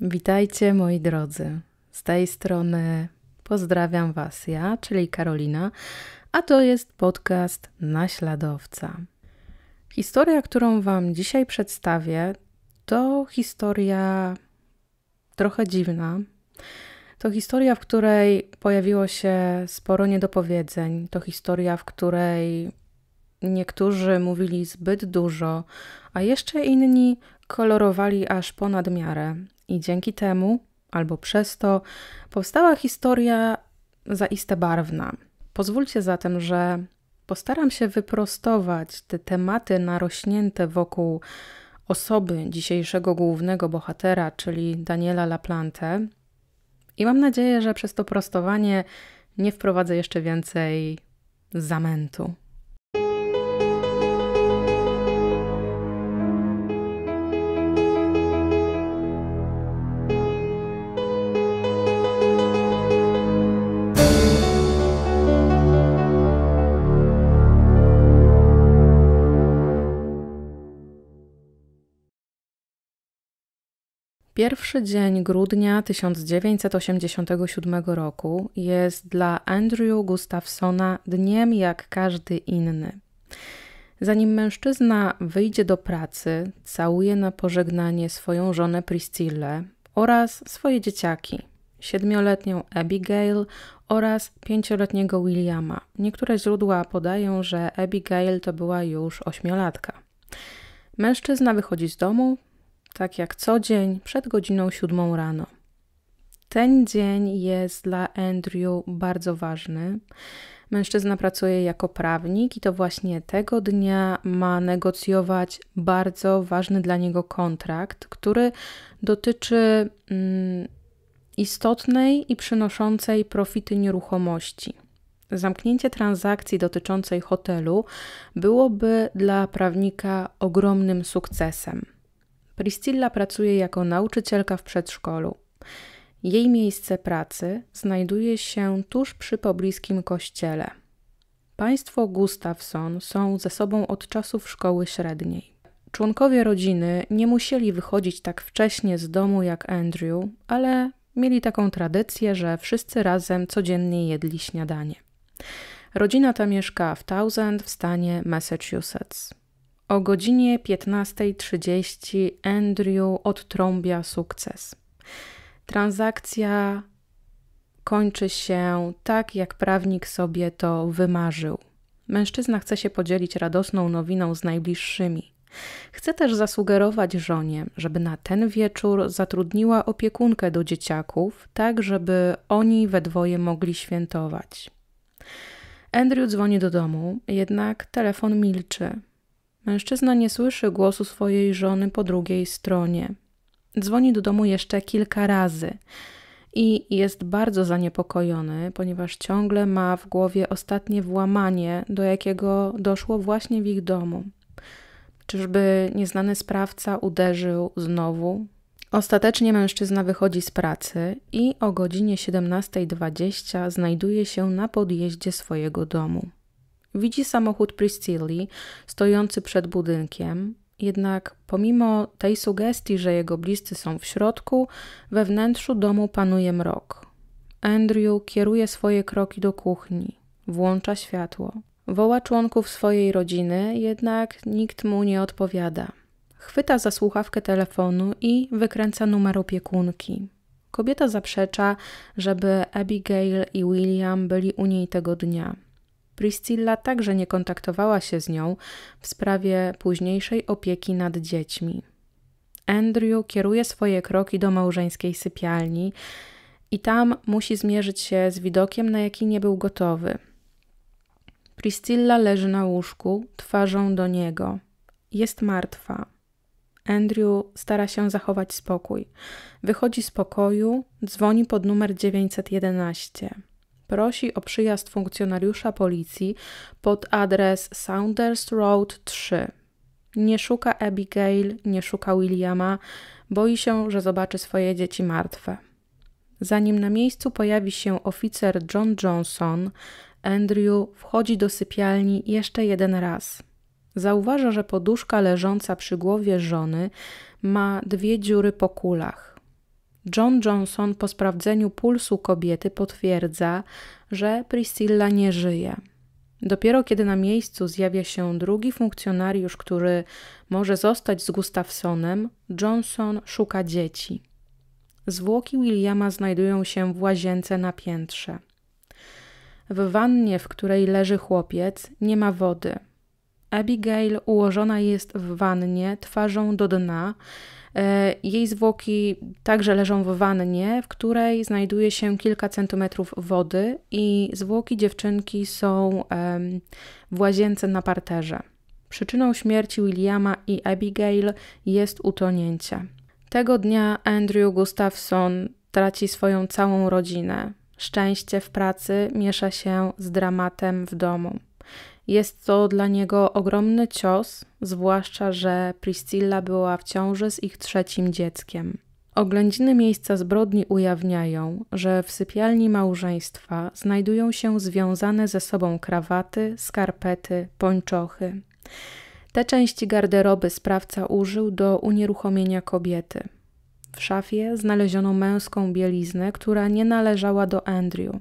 Witajcie moi drodzy. Z tej strony pozdrawiam Was ja, czyli Karolina, a to jest podcast Naśladowca. Historia, którą Wam dzisiaj przedstawię, to historia trochę dziwna. To historia, w której pojawiło się sporo niedopowiedzeń. To historia, w której niektórzy mówili zbyt dużo, a jeszcze inni kolorowali aż ponad miarę. I dzięki temu, albo przez to, powstała historia zaiste barwna. Pozwólcie zatem, że postaram się wyprostować te tematy narośnięte wokół osoby dzisiejszego głównego bohatera, czyli Daniela Laplante. I mam nadzieję, że przez to prostowanie nie wprowadzę jeszcze więcej zamętu. Pierwszy dzień grudnia 1987 roku jest dla Andrew Gustafsona dniem jak każdy inny. Zanim mężczyzna wyjdzie do pracy, całuje na pożegnanie swoją żonę Priscillę oraz swoje dzieciaki, siedmioletnią Abigail oraz pięcioletniego Williama. Niektóre źródła podają, że Abigail to była już ośmiolatka. Mężczyzna wychodzi z domu, tak jak co dzień, przed godziną siódmą rano. Ten dzień jest dla Andrew bardzo ważny. Mężczyzna pracuje jako prawnik i to właśnie tego dnia ma negocjować bardzo ważny dla niego kontrakt, który dotyczy mm, istotnej i przynoszącej profity nieruchomości. Zamknięcie transakcji dotyczącej hotelu byłoby dla prawnika ogromnym sukcesem. Priscilla pracuje jako nauczycielka w przedszkolu. Jej miejsce pracy znajduje się tuż przy pobliskim kościele. Państwo Gustafson są ze sobą od czasów szkoły średniej. Członkowie rodziny nie musieli wychodzić tak wcześnie z domu jak Andrew, ale mieli taką tradycję, że wszyscy razem codziennie jedli śniadanie. Rodzina ta mieszka w Thousand w stanie Massachusetts. O godzinie 15.30 Andrew odtrąbia sukces. Transakcja kończy się tak, jak prawnik sobie to wymarzył. Mężczyzna chce się podzielić radosną nowiną z najbliższymi. Chce też zasugerować żonie, żeby na ten wieczór zatrudniła opiekunkę do dzieciaków, tak żeby oni we dwoje mogli świętować. Andrew dzwoni do domu, jednak telefon milczy. Mężczyzna nie słyszy głosu swojej żony po drugiej stronie. Dzwoni do domu jeszcze kilka razy i jest bardzo zaniepokojony, ponieważ ciągle ma w głowie ostatnie włamanie, do jakiego doszło właśnie w ich domu. Czyżby nieznany sprawca uderzył znowu? Ostatecznie mężczyzna wychodzi z pracy i o godzinie 17.20 znajduje się na podjeździe swojego domu. Widzi samochód Priscilli stojący przed budynkiem, jednak pomimo tej sugestii, że jego bliscy są w środku, we wnętrzu domu panuje mrok. Andrew kieruje swoje kroki do kuchni, włącza światło. Woła członków swojej rodziny, jednak nikt mu nie odpowiada. Chwyta za słuchawkę telefonu i wykręca numer opiekunki. Kobieta zaprzecza, żeby Abigail i William byli u niej tego dnia. Priscilla także nie kontaktowała się z nią w sprawie późniejszej opieki nad dziećmi. Andrew kieruje swoje kroki do małżeńskiej sypialni i tam musi zmierzyć się z widokiem, na jaki nie był gotowy. Priscilla leży na łóżku, twarzą do niego. Jest martwa. Andrew stara się zachować spokój. Wychodzi z pokoju, dzwoni pod numer 911 prosi o przyjazd funkcjonariusza policji pod adres Saunders Road 3. Nie szuka Abigail, nie szuka Williama, boi się, że zobaczy swoje dzieci martwe. Zanim na miejscu pojawi się oficer John Johnson, Andrew wchodzi do sypialni jeszcze jeden raz. Zauważa, że poduszka leżąca przy głowie żony ma dwie dziury po kulach. John Johnson po sprawdzeniu pulsu kobiety potwierdza, że Priscilla nie żyje. Dopiero kiedy na miejscu zjawia się drugi funkcjonariusz, który może zostać z Gustafsonem, Johnson szuka dzieci. Zwłoki Williama znajdują się w łazience na piętrze. W wannie, w której leży chłopiec, nie ma wody. Abigail ułożona jest w wannie, twarzą do dna. E, jej zwłoki także leżą w wannie, w której znajduje się kilka centymetrów wody, i zwłoki dziewczynki są w łazience na parterze. Przyczyną śmierci Williama i Abigail jest utonięcie. Tego dnia Andrew Gustafson traci swoją całą rodzinę. Szczęście w pracy miesza się z dramatem w domu. Jest to dla niego ogromny cios, zwłaszcza, że Priscilla była w ciąży z ich trzecim dzieckiem. Oględziny miejsca zbrodni ujawniają, że w sypialni małżeństwa znajdują się związane ze sobą krawaty, skarpety, pończochy. Te części garderoby sprawca użył do unieruchomienia kobiety. W szafie znaleziono męską bieliznę, która nie należała do Andrew.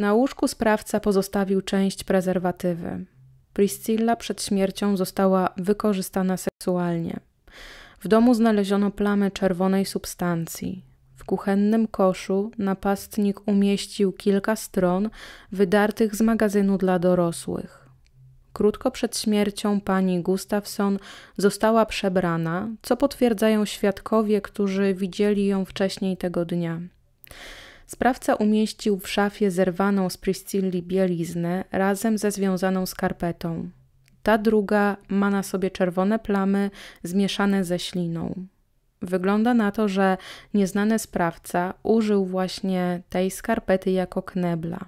Na łóżku sprawca pozostawił część prezerwatywy. Priscilla przed śmiercią została wykorzystana seksualnie. W domu znaleziono plamy czerwonej substancji. W kuchennym koszu napastnik umieścił kilka stron wydartych z magazynu dla dorosłych. Krótko przed śmiercią pani Gustafson została przebrana, co potwierdzają świadkowie, którzy widzieli ją wcześniej tego dnia. Sprawca umieścił w szafie zerwaną z Priscilli bieliznę razem ze związaną skarpetą. Ta druga ma na sobie czerwone plamy zmieszane ze śliną. Wygląda na to, że nieznany sprawca użył właśnie tej skarpety jako knebla.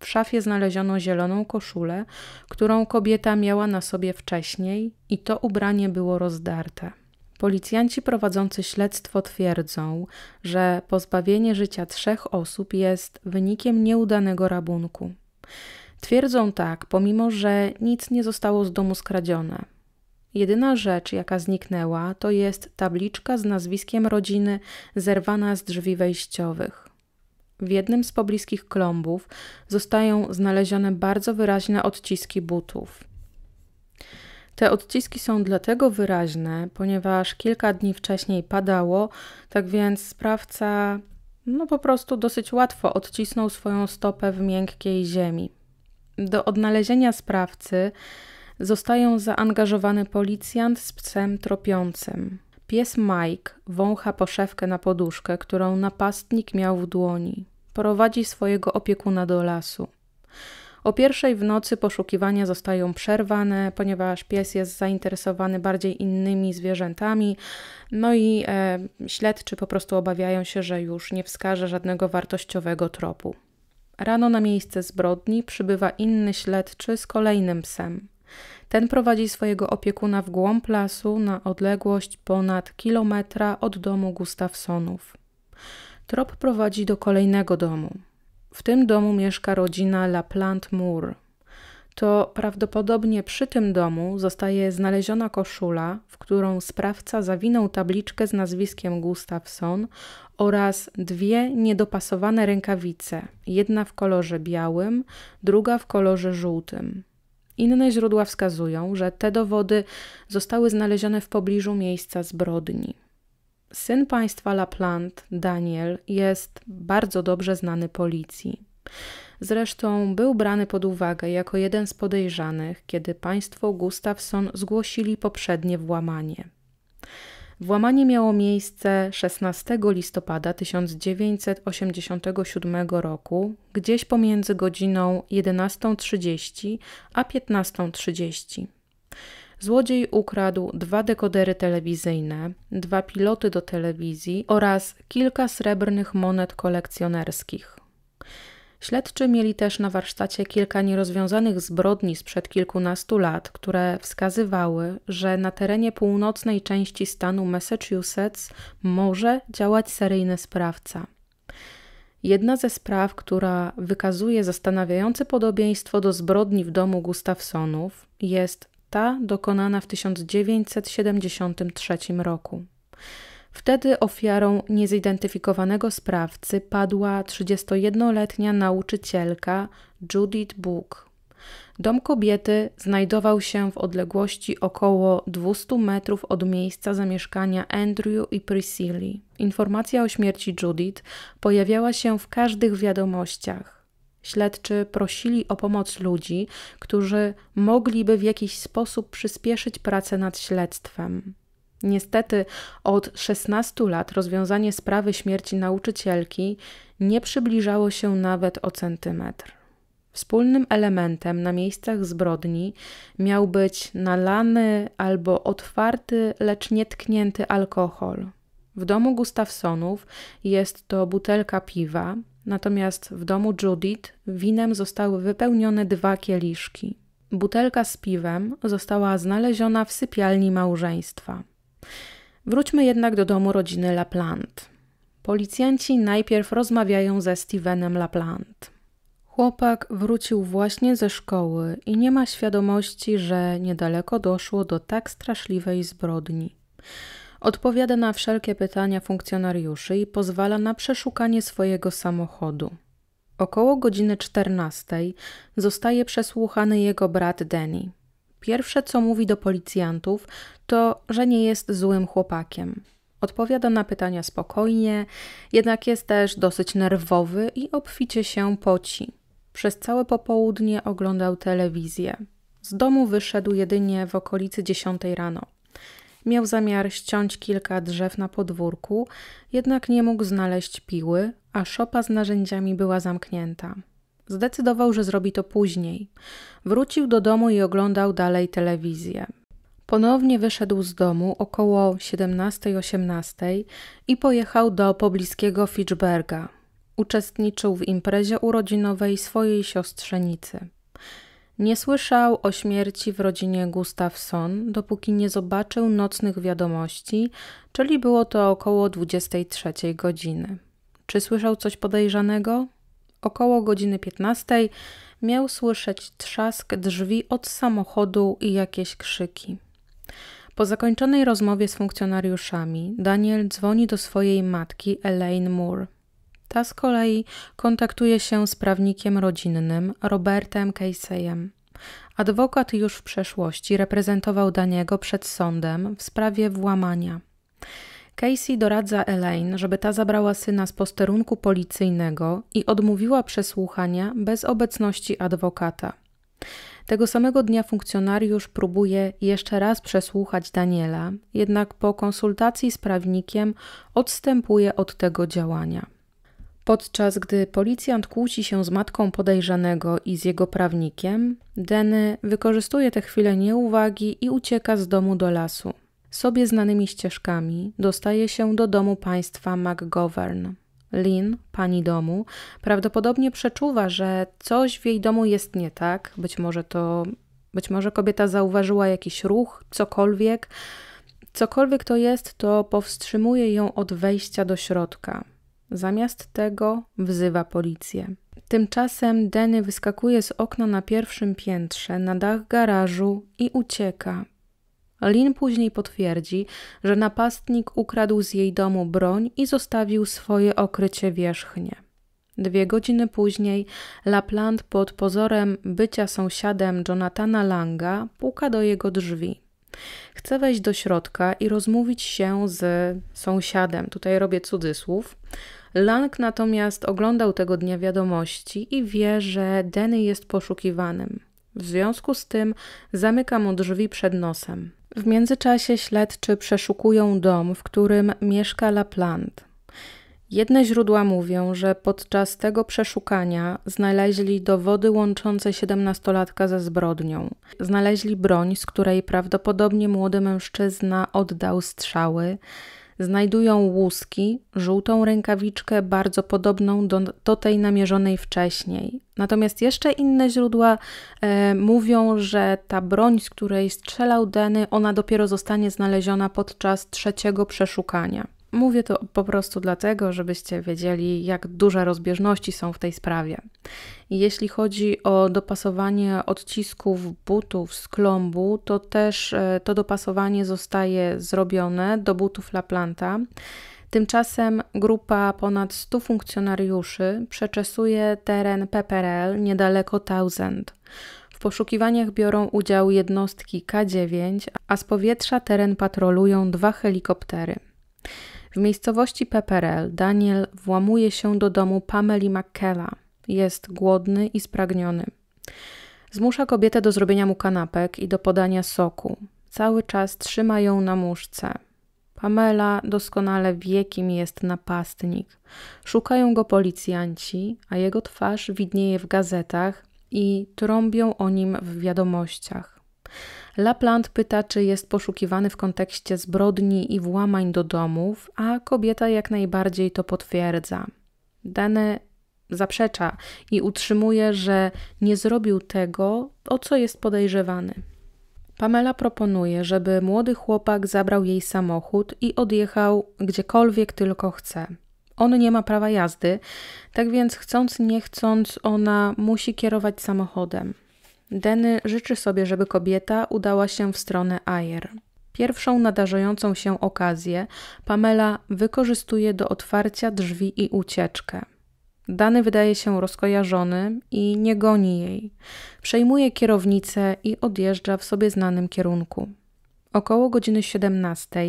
W szafie znaleziono zieloną koszulę, którą kobieta miała na sobie wcześniej, i to ubranie było rozdarte. Policjanci prowadzący śledztwo twierdzą, że pozbawienie życia trzech osób jest wynikiem nieudanego rabunku. Twierdzą tak, pomimo że nic nie zostało z domu skradzione. Jedyna rzecz, jaka zniknęła, to jest tabliczka z nazwiskiem rodziny zerwana z drzwi wejściowych. W jednym z pobliskich klombów zostają znalezione bardzo wyraźne odciski butów. Te odciski są dlatego wyraźne, ponieważ kilka dni wcześniej padało, tak więc sprawca no po prostu dosyć łatwo odcisnął swoją stopę w miękkiej ziemi. Do odnalezienia sprawcy zostają zaangażowany policjant z psem tropiącym. Pies Mike wącha poszewkę na poduszkę, którą napastnik miał w dłoni. Prowadzi swojego opiekuna do lasu. O pierwszej w nocy poszukiwania zostają przerwane, ponieważ pies jest zainteresowany bardziej innymi zwierzętami, no i e, śledczy po prostu obawiają się, że już nie wskaże żadnego wartościowego tropu. Rano na miejsce zbrodni przybywa inny śledczy z kolejnym psem. Ten prowadzi swojego opiekuna w głąb lasu na odległość ponad kilometra od domu Gustawsonów. Trop prowadzi do kolejnego domu. W tym domu mieszka rodzina Plante Moore. To prawdopodobnie przy tym domu zostaje znaleziona koszula, w którą sprawca zawinął tabliczkę z nazwiskiem Gustafson oraz dwie niedopasowane rękawice, jedna w kolorze białym, druga w kolorze żółtym. Inne źródła wskazują, że te dowody zostały znalezione w pobliżu miejsca zbrodni. Syn państwa Laplante, Daniel, jest bardzo dobrze znany policji. Zresztą był brany pod uwagę jako jeden z podejrzanych, kiedy państwo Gustafson zgłosili poprzednie włamanie. Włamanie miało miejsce 16 listopada 1987 roku, gdzieś pomiędzy godziną 11.30 a 15.30. Złodziej ukradł dwa dekodery telewizyjne, dwa piloty do telewizji oraz kilka srebrnych monet kolekcjonerskich. Śledczy mieli też na warsztacie kilka nierozwiązanych zbrodni sprzed kilkunastu lat, które wskazywały, że na terenie północnej części stanu Massachusetts może działać seryjny sprawca. Jedna ze spraw, która wykazuje zastanawiające podobieństwo do zbrodni w domu Gustafsonów, jest ta dokonana w 1973 roku. Wtedy ofiarą niezidentyfikowanego sprawcy padła 31-letnia nauczycielka Judith Book. Dom kobiety znajdował się w odległości około 200 metrów od miejsca zamieszkania Andrew i Priscilli. Informacja o śmierci Judith pojawiała się w każdych wiadomościach. Śledczy prosili o pomoc ludzi, którzy mogliby w jakiś sposób przyspieszyć pracę nad śledztwem. Niestety od 16 lat rozwiązanie sprawy śmierci nauczycielki nie przybliżało się nawet o centymetr. Wspólnym elementem na miejscach zbrodni miał być nalany albo otwarty, lecz nietknięty alkohol. W domu Gustawsonów jest to butelka piwa, Natomiast w domu Judith winem zostały wypełnione dwa kieliszki. Butelka z piwem została znaleziona w sypialni małżeństwa. Wróćmy jednak do domu rodziny Laplant. Policjanci najpierw rozmawiają ze Stevenem Laplant. Chłopak wrócił właśnie ze szkoły i nie ma świadomości, że niedaleko doszło do tak straszliwej zbrodni. Odpowiada na wszelkie pytania funkcjonariuszy i pozwala na przeszukanie swojego samochodu. Około godziny 14 zostaje przesłuchany jego brat Danny. Pierwsze, co mówi do policjantów, to, że nie jest złym chłopakiem. Odpowiada na pytania spokojnie, jednak jest też dosyć nerwowy i obficie się poci. Przez całe popołudnie oglądał telewizję. Z domu wyszedł jedynie w okolicy 10 rano. Miał zamiar ściąć kilka drzew na podwórku, jednak nie mógł znaleźć piły, a szopa z narzędziami była zamknięta. Zdecydował, że zrobi to później. Wrócił do domu i oglądał dalej telewizję. Ponownie wyszedł z domu około 17-18 i pojechał do pobliskiego Fitchberga. Uczestniczył w imprezie urodzinowej swojej siostrzenicy. Nie słyszał o śmierci w rodzinie Gustafsson, dopóki nie zobaczył nocnych wiadomości, czyli było to około 23 godziny. Czy słyszał coś podejrzanego? Około godziny 15 miał słyszeć trzask drzwi od samochodu i jakieś krzyki. Po zakończonej rozmowie z funkcjonariuszami, Daniel dzwoni do swojej matki Elaine Moore. Ta z kolei kontaktuje się z prawnikiem rodzinnym Robertem Caseyem. Adwokat już w przeszłości reprezentował Daniego przed sądem w sprawie włamania. Casey doradza Elaine, żeby ta zabrała syna z posterunku policyjnego i odmówiła przesłuchania bez obecności adwokata. Tego samego dnia funkcjonariusz próbuje jeszcze raz przesłuchać Daniela, jednak po konsultacji z prawnikiem odstępuje od tego działania. Podczas gdy policjant kłóci się z matką podejrzanego i z jego prawnikiem, Denny wykorzystuje tę chwilę nieuwagi i ucieka z domu do lasu. Sobie znanymi ścieżkami dostaje się do domu państwa McGovern. Lin, pani domu, prawdopodobnie przeczuwa, że coś w jej domu jest nie tak. Być może to, być może kobieta zauważyła jakiś ruch, cokolwiek. Cokolwiek to jest, to powstrzymuje ją od wejścia do środka. Zamiast tego wzywa policję. Tymczasem Denny wyskakuje z okna na pierwszym piętrze, na dach garażu i ucieka. Lin później potwierdzi, że napastnik ukradł z jej domu broń i zostawił swoje okrycie wierzchnie. Dwie godziny później Lapland pod pozorem bycia sąsiadem Jonathana Langa puka do jego drzwi. Chcę wejść do środka i rozmówić się z sąsiadem. Tutaj robię cudzysłów. Lang natomiast oglądał tego dnia wiadomości i wie, że Denny jest poszukiwanym. W związku z tym zamyka mu drzwi przed nosem. W międzyczasie śledczy przeszukują dom, w którym mieszka Lapland. Jedne źródła mówią, że podczas tego przeszukania znaleźli dowody łączące 17-latka ze zbrodnią. Znaleźli broń, z której prawdopodobnie młody mężczyzna oddał strzały. Znajdują łuski, żółtą rękawiczkę bardzo podobną do, do tej namierzonej wcześniej. Natomiast jeszcze inne źródła e, mówią, że ta broń, z której strzelał Deny, ona dopiero zostanie znaleziona podczas trzeciego przeszukania. Mówię to po prostu dlatego, żebyście wiedzieli, jak duże rozbieżności są w tej sprawie. Jeśli chodzi o dopasowanie odcisków butów z klombu, to też e, to dopasowanie zostaje zrobione do butów La Planta. Tymczasem grupa ponad 100 funkcjonariuszy przeczesuje teren PPRL niedaleko Tausend. W poszukiwaniach biorą udział jednostki K9, a z powietrza teren patrolują dwa helikoptery. W miejscowości Pepperell Daniel włamuje się do domu Pameli McKella. Jest głodny i spragniony. Zmusza kobietę do zrobienia mu kanapek i do podania soku. Cały czas trzyma ją na muszce. Pamela doskonale wie, kim jest napastnik. Szukają go policjanci, a jego twarz widnieje w gazetach i trąbią o nim w wiadomościach. Lapland pyta, czy jest poszukiwany w kontekście zbrodni i włamań do domów, a kobieta jak najbardziej to potwierdza. Dane zaprzecza i utrzymuje, że nie zrobił tego, o co jest podejrzewany. Pamela proponuje, żeby młody chłopak zabrał jej samochód i odjechał gdziekolwiek tylko chce. On nie ma prawa jazdy, tak więc chcąc nie chcąc, ona musi kierować samochodem. Deny życzy sobie, żeby kobieta udała się w stronę Ayer. Pierwszą nadarzającą się okazję Pamela wykorzystuje do otwarcia drzwi i ucieczkę. Dany wydaje się rozkojarzony i nie goni jej. Przejmuje kierownicę i odjeżdża w sobie znanym kierunku. Około godziny 17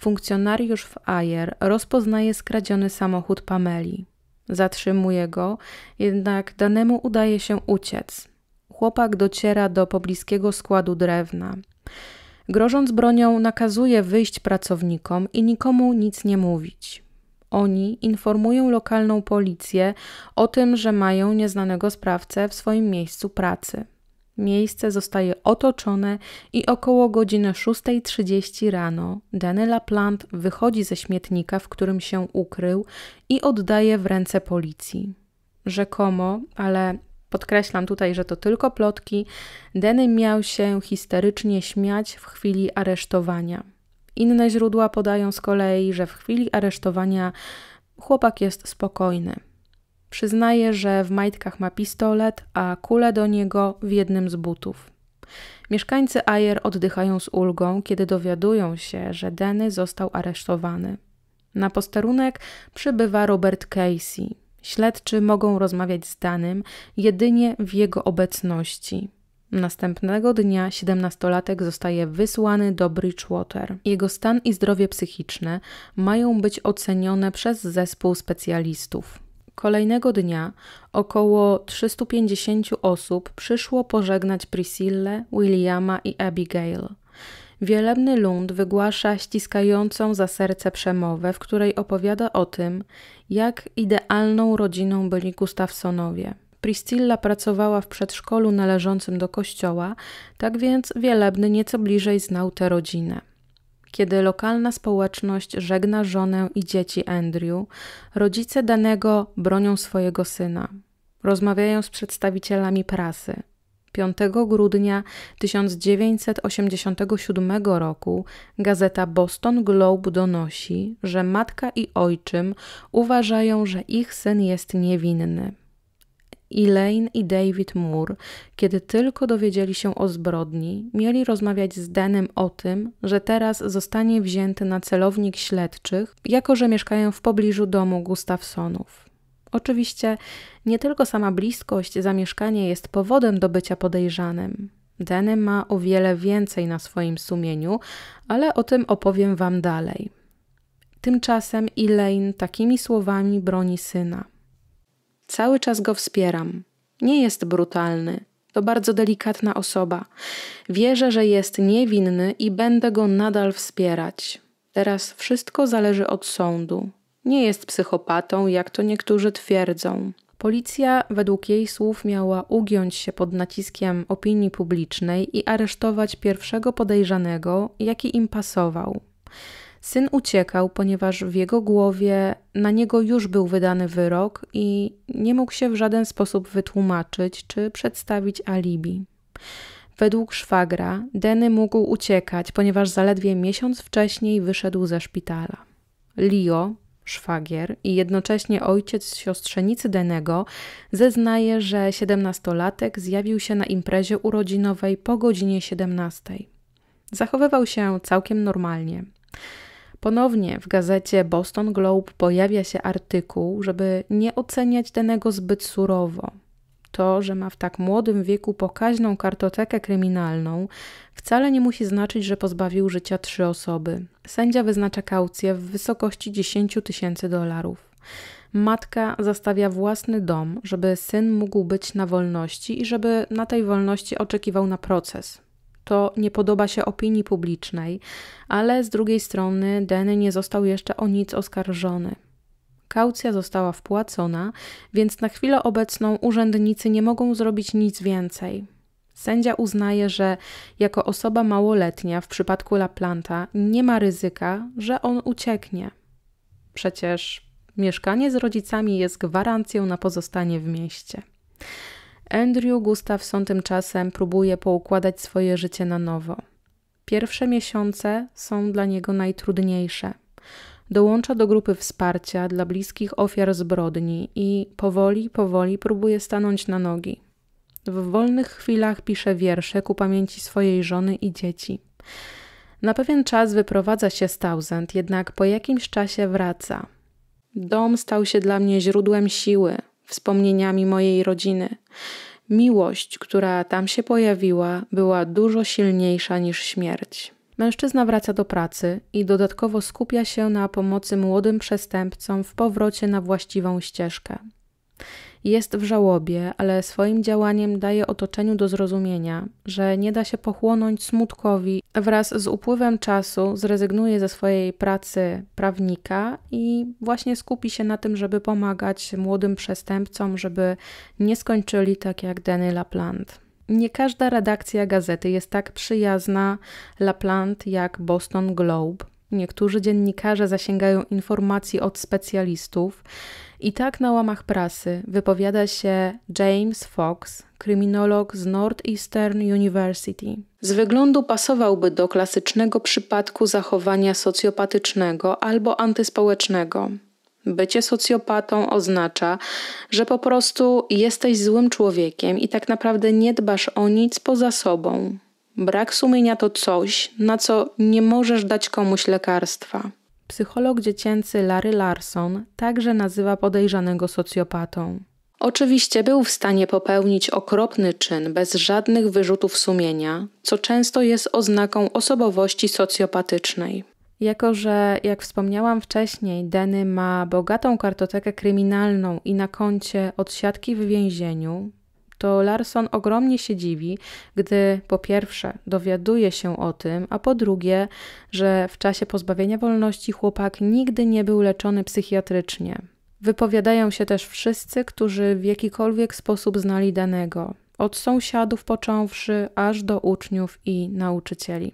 funkcjonariusz w Ayer rozpoznaje skradziony samochód Pameli. Zatrzymuje go, jednak danemu udaje się uciec. Chłopak dociera do pobliskiego składu drewna. Grożąc bronią, nakazuje wyjść pracownikom i nikomu nic nie mówić. Oni informują lokalną policję o tym, że mają nieznanego sprawcę w swoim miejscu pracy. Miejsce zostaje otoczone i około godziny 6.30 rano Danny LaPlante wychodzi ze śmietnika, w którym się ukrył i oddaje w ręce policji. Rzekomo, ale Podkreślam tutaj, że to tylko plotki. Denny miał się histerycznie śmiać w chwili aresztowania. Inne źródła podają z kolei, że w chwili aresztowania chłopak jest spokojny. Przyznaje, że w majtkach ma pistolet, a kule do niego w jednym z butów. Mieszkańcy Ayer oddychają z ulgą, kiedy dowiadują się, że Denny został aresztowany. Na posterunek przybywa Robert Casey, Śledczy mogą rozmawiać z danym jedynie w jego obecności. Następnego dnia siedemnastolatek zostaje wysłany do Bridgewater. Jego stan i zdrowie psychiczne mają być ocenione przez zespół specjalistów. Kolejnego dnia około 350 osób przyszło pożegnać Priscille, Williama i Abigail. Wielebny Lund wygłasza ściskającą za serce przemowę, w której opowiada o tym, jak idealną rodziną byli Gustafsonowie. Priscilla pracowała w przedszkolu należącym do kościoła, tak więc Wielebny nieco bliżej znał tę rodzinę. Kiedy lokalna społeczność żegna żonę i dzieci Andrew, rodzice danego bronią swojego syna. Rozmawiają z przedstawicielami prasy. 5 grudnia 1987 roku gazeta Boston Globe donosi, że matka i ojczym uważają, że ich syn jest niewinny. Elaine i David Moore, kiedy tylko dowiedzieli się o zbrodni, mieli rozmawiać z Denem o tym, że teraz zostanie wzięty na celownik śledczych, jako że mieszkają w pobliżu domu Gustafsonów. Oczywiście nie tylko sama bliskość zamieszkanie jest powodem do bycia podejrzanym. Denny ma o wiele więcej na swoim sumieniu, ale o tym opowiem Wam dalej. Tymczasem Elaine takimi słowami broni syna. Cały czas go wspieram. Nie jest brutalny. To bardzo delikatna osoba. Wierzę, że jest niewinny i będę go nadal wspierać. Teraz wszystko zależy od sądu nie jest psychopatą, jak to niektórzy twierdzą. Policja, według jej słów, miała ugiąć się pod naciskiem opinii publicznej i aresztować pierwszego podejrzanego, jaki im pasował. Syn uciekał, ponieważ w jego głowie na niego już był wydany wyrok i nie mógł się w żaden sposób wytłumaczyć czy przedstawić alibi. Według szwagra, Denny mógł uciekać, ponieważ zaledwie miesiąc wcześniej wyszedł ze szpitala. Leo, szwagier i jednocześnie ojciec siostrzenicy Denego, zeznaje, że siedemnastolatek zjawił się na imprezie urodzinowej po godzinie 17. Zachowywał się całkiem normalnie. Ponownie w gazecie Boston Globe pojawia się artykuł, żeby nie oceniać Denego zbyt surowo. To, że ma w tak młodym wieku pokaźną kartotekę kryminalną, wcale nie musi znaczyć, że pozbawił życia trzy osoby. Sędzia wyznacza kaucję w wysokości 10 tysięcy dolarów. Matka zastawia własny dom, żeby syn mógł być na wolności i żeby na tej wolności oczekiwał na proces. To nie podoba się opinii publicznej, ale z drugiej strony Denny nie został jeszcze o nic oskarżony. Kaucja została wpłacona, więc na chwilę obecną urzędnicy nie mogą zrobić nic więcej. Sędzia uznaje, że jako osoba małoletnia w przypadku Laplanta nie ma ryzyka, że on ucieknie. Przecież mieszkanie z rodzicami jest gwarancją na pozostanie w mieście. Andrew Gustafson tymczasem próbuje poukładać swoje życie na nowo. Pierwsze miesiące są dla niego najtrudniejsze dołącza do grupy wsparcia dla bliskich ofiar zbrodni i powoli, powoli próbuje stanąć na nogi. W wolnych chwilach pisze wiersze ku pamięci swojej żony i dzieci. Na pewien czas wyprowadza się z Tausend, jednak po jakimś czasie wraca. Dom stał się dla mnie źródłem siły, wspomnieniami mojej rodziny. Miłość, która tam się pojawiła, była dużo silniejsza niż śmierć. Mężczyzna wraca do pracy i dodatkowo skupia się na pomocy młodym przestępcom w powrocie na właściwą ścieżkę. Jest w żałobie, ale swoim działaniem daje otoczeniu do zrozumienia, że nie da się pochłonąć smutkowi. Wraz z upływem czasu zrezygnuje ze swojej pracy prawnika i właśnie skupi się na tym, żeby pomagać młodym przestępcom, żeby nie skończyli tak jak Danny LaPlante. Nie każda redakcja gazety jest tak przyjazna La Plante jak Boston Globe. Niektórzy dziennikarze zasięgają informacji od specjalistów. I tak na łamach prasy wypowiada się James Fox, kryminolog z Northeastern University. Z wyglądu pasowałby do klasycznego przypadku zachowania socjopatycznego albo antyspołecznego. Bycie socjopatą oznacza, że po prostu jesteś złym człowiekiem i tak naprawdę nie dbasz o nic poza sobą. Brak sumienia to coś, na co nie możesz dać komuś lekarstwa. Psycholog dziecięcy Larry Larson także nazywa podejrzanego socjopatą. Oczywiście był w stanie popełnić okropny czyn bez żadnych wyrzutów sumienia, co często jest oznaką osobowości socjopatycznej. Jako, że jak wspomniałam wcześniej, Denny ma bogatą kartotekę kryminalną i na koncie odsiadki w więzieniu, to Larson ogromnie się dziwi, gdy po pierwsze dowiaduje się o tym, a po drugie, że w czasie pozbawienia wolności chłopak nigdy nie był leczony psychiatrycznie. Wypowiadają się też wszyscy, którzy w jakikolwiek sposób znali danego, od sąsiadów począwszy aż do uczniów i nauczycieli.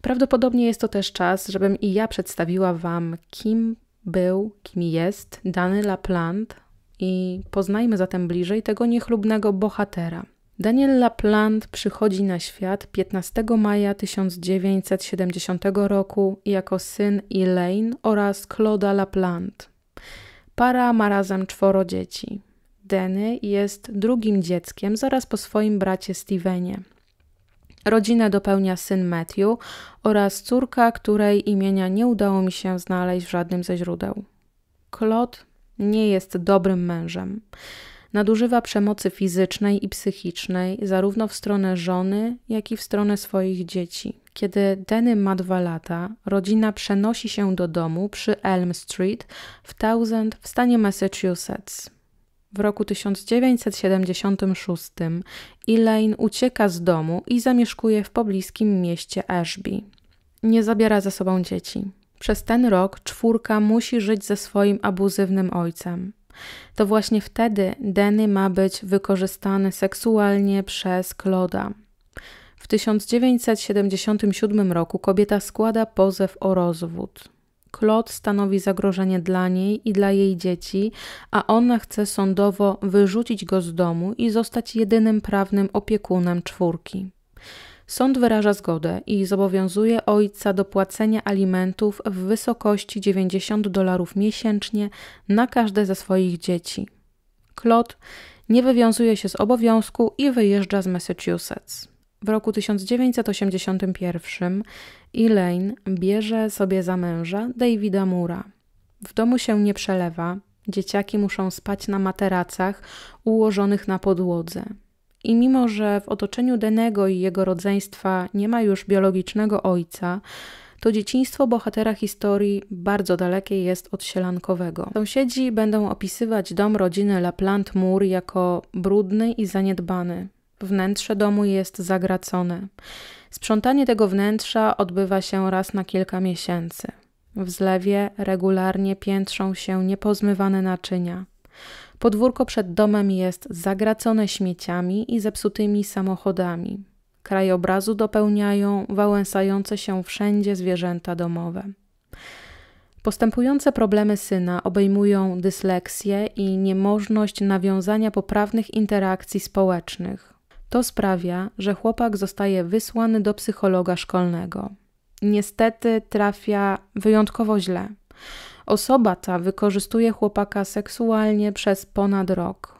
Prawdopodobnie jest to też czas, żebym i ja przedstawiła Wam, kim był, kim jest dany Lapland i poznajmy zatem bliżej tego niechlubnego bohatera. Daniel Lapland przychodzi na świat 15 maja 1970 roku jako syn Elaine oraz Claude'a Lapland. Para ma razem czworo dzieci. Denny jest drugim dzieckiem zaraz po swoim bracie Stevenie. Rodzinę dopełnia syn Matthew oraz córka, której imienia nie udało mi się znaleźć w żadnym ze źródeł. Claude nie jest dobrym mężem. Nadużywa przemocy fizycznej i psychicznej zarówno w stronę żony, jak i w stronę swoich dzieci. Kiedy Denny ma dwa lata, rodzina przenosi się do domu przy Elm Street w Thousand w stanie Massachusetts. W roku 1976 Elaine ucieka z domu i zamieszkuje w pobliskim mieście Ashby. Nie zabiera ze sobą dzieci. Przez ten rok czwórka musi żyć ze swoim abuzywnym ojcem. To właśnie wtedy Denny ma być wykorzystany seksualnie przez Kloda. W 1977 roku kobieta składa pozew o rozwód. Klot stanowi zagrożenie dla niej i dla jej dzieci, a ona chce sądowo wyrzucić go z domu i zostać jedynym prawnym opiekunem czwórki. Sąd wyraża zgodę i zobowiązuje ojca do płacenia alimentów w wysokości 90 dolarów miesięcznie na każde ze swoich dzieci. Klot nie wywiązuje się z obowiązku i wyjeżdża z Massachusetts. W roku 1981 Elaine bierze sobie za męża Davida Mura. W domu się nie przelewa, dzieciaki muszą spać na materacach ułożonych na podłodze. I mimo, że w otoczeniu Denego i jego rodzeństwa nie ma już biologicznego ojca, to dzieciństwo bohatera historii bardzo dalekie jest od sielankowego. Sąsiedzi będą opisywać dom rodziny Laplante Mur jako brudny i zaniedbany. Wnętrze domu jest zagracone. Sprzątanie tego wnętrza odbywa się raz na kilka miesięcy. W zlewie regularnie piętrzą się niepozmywane naczynia. Podwórko przed domem jest zagracone śmieciami i zepsutymi samochodami. Krajobrazu dopełniają wałęsające się wszędzie zwierzęta domowe. Postępujące problemy syna obejmują dysleksję i niemożność nawiązania poprawnych interakcji społecznych, to sprawia, że chłopak zostaje wysłany do psychologa szkolnego. Niestety trafia wyjątkowo źle. Osoba ta wykorzystuje chłopaka seksualnie przez ponad rok.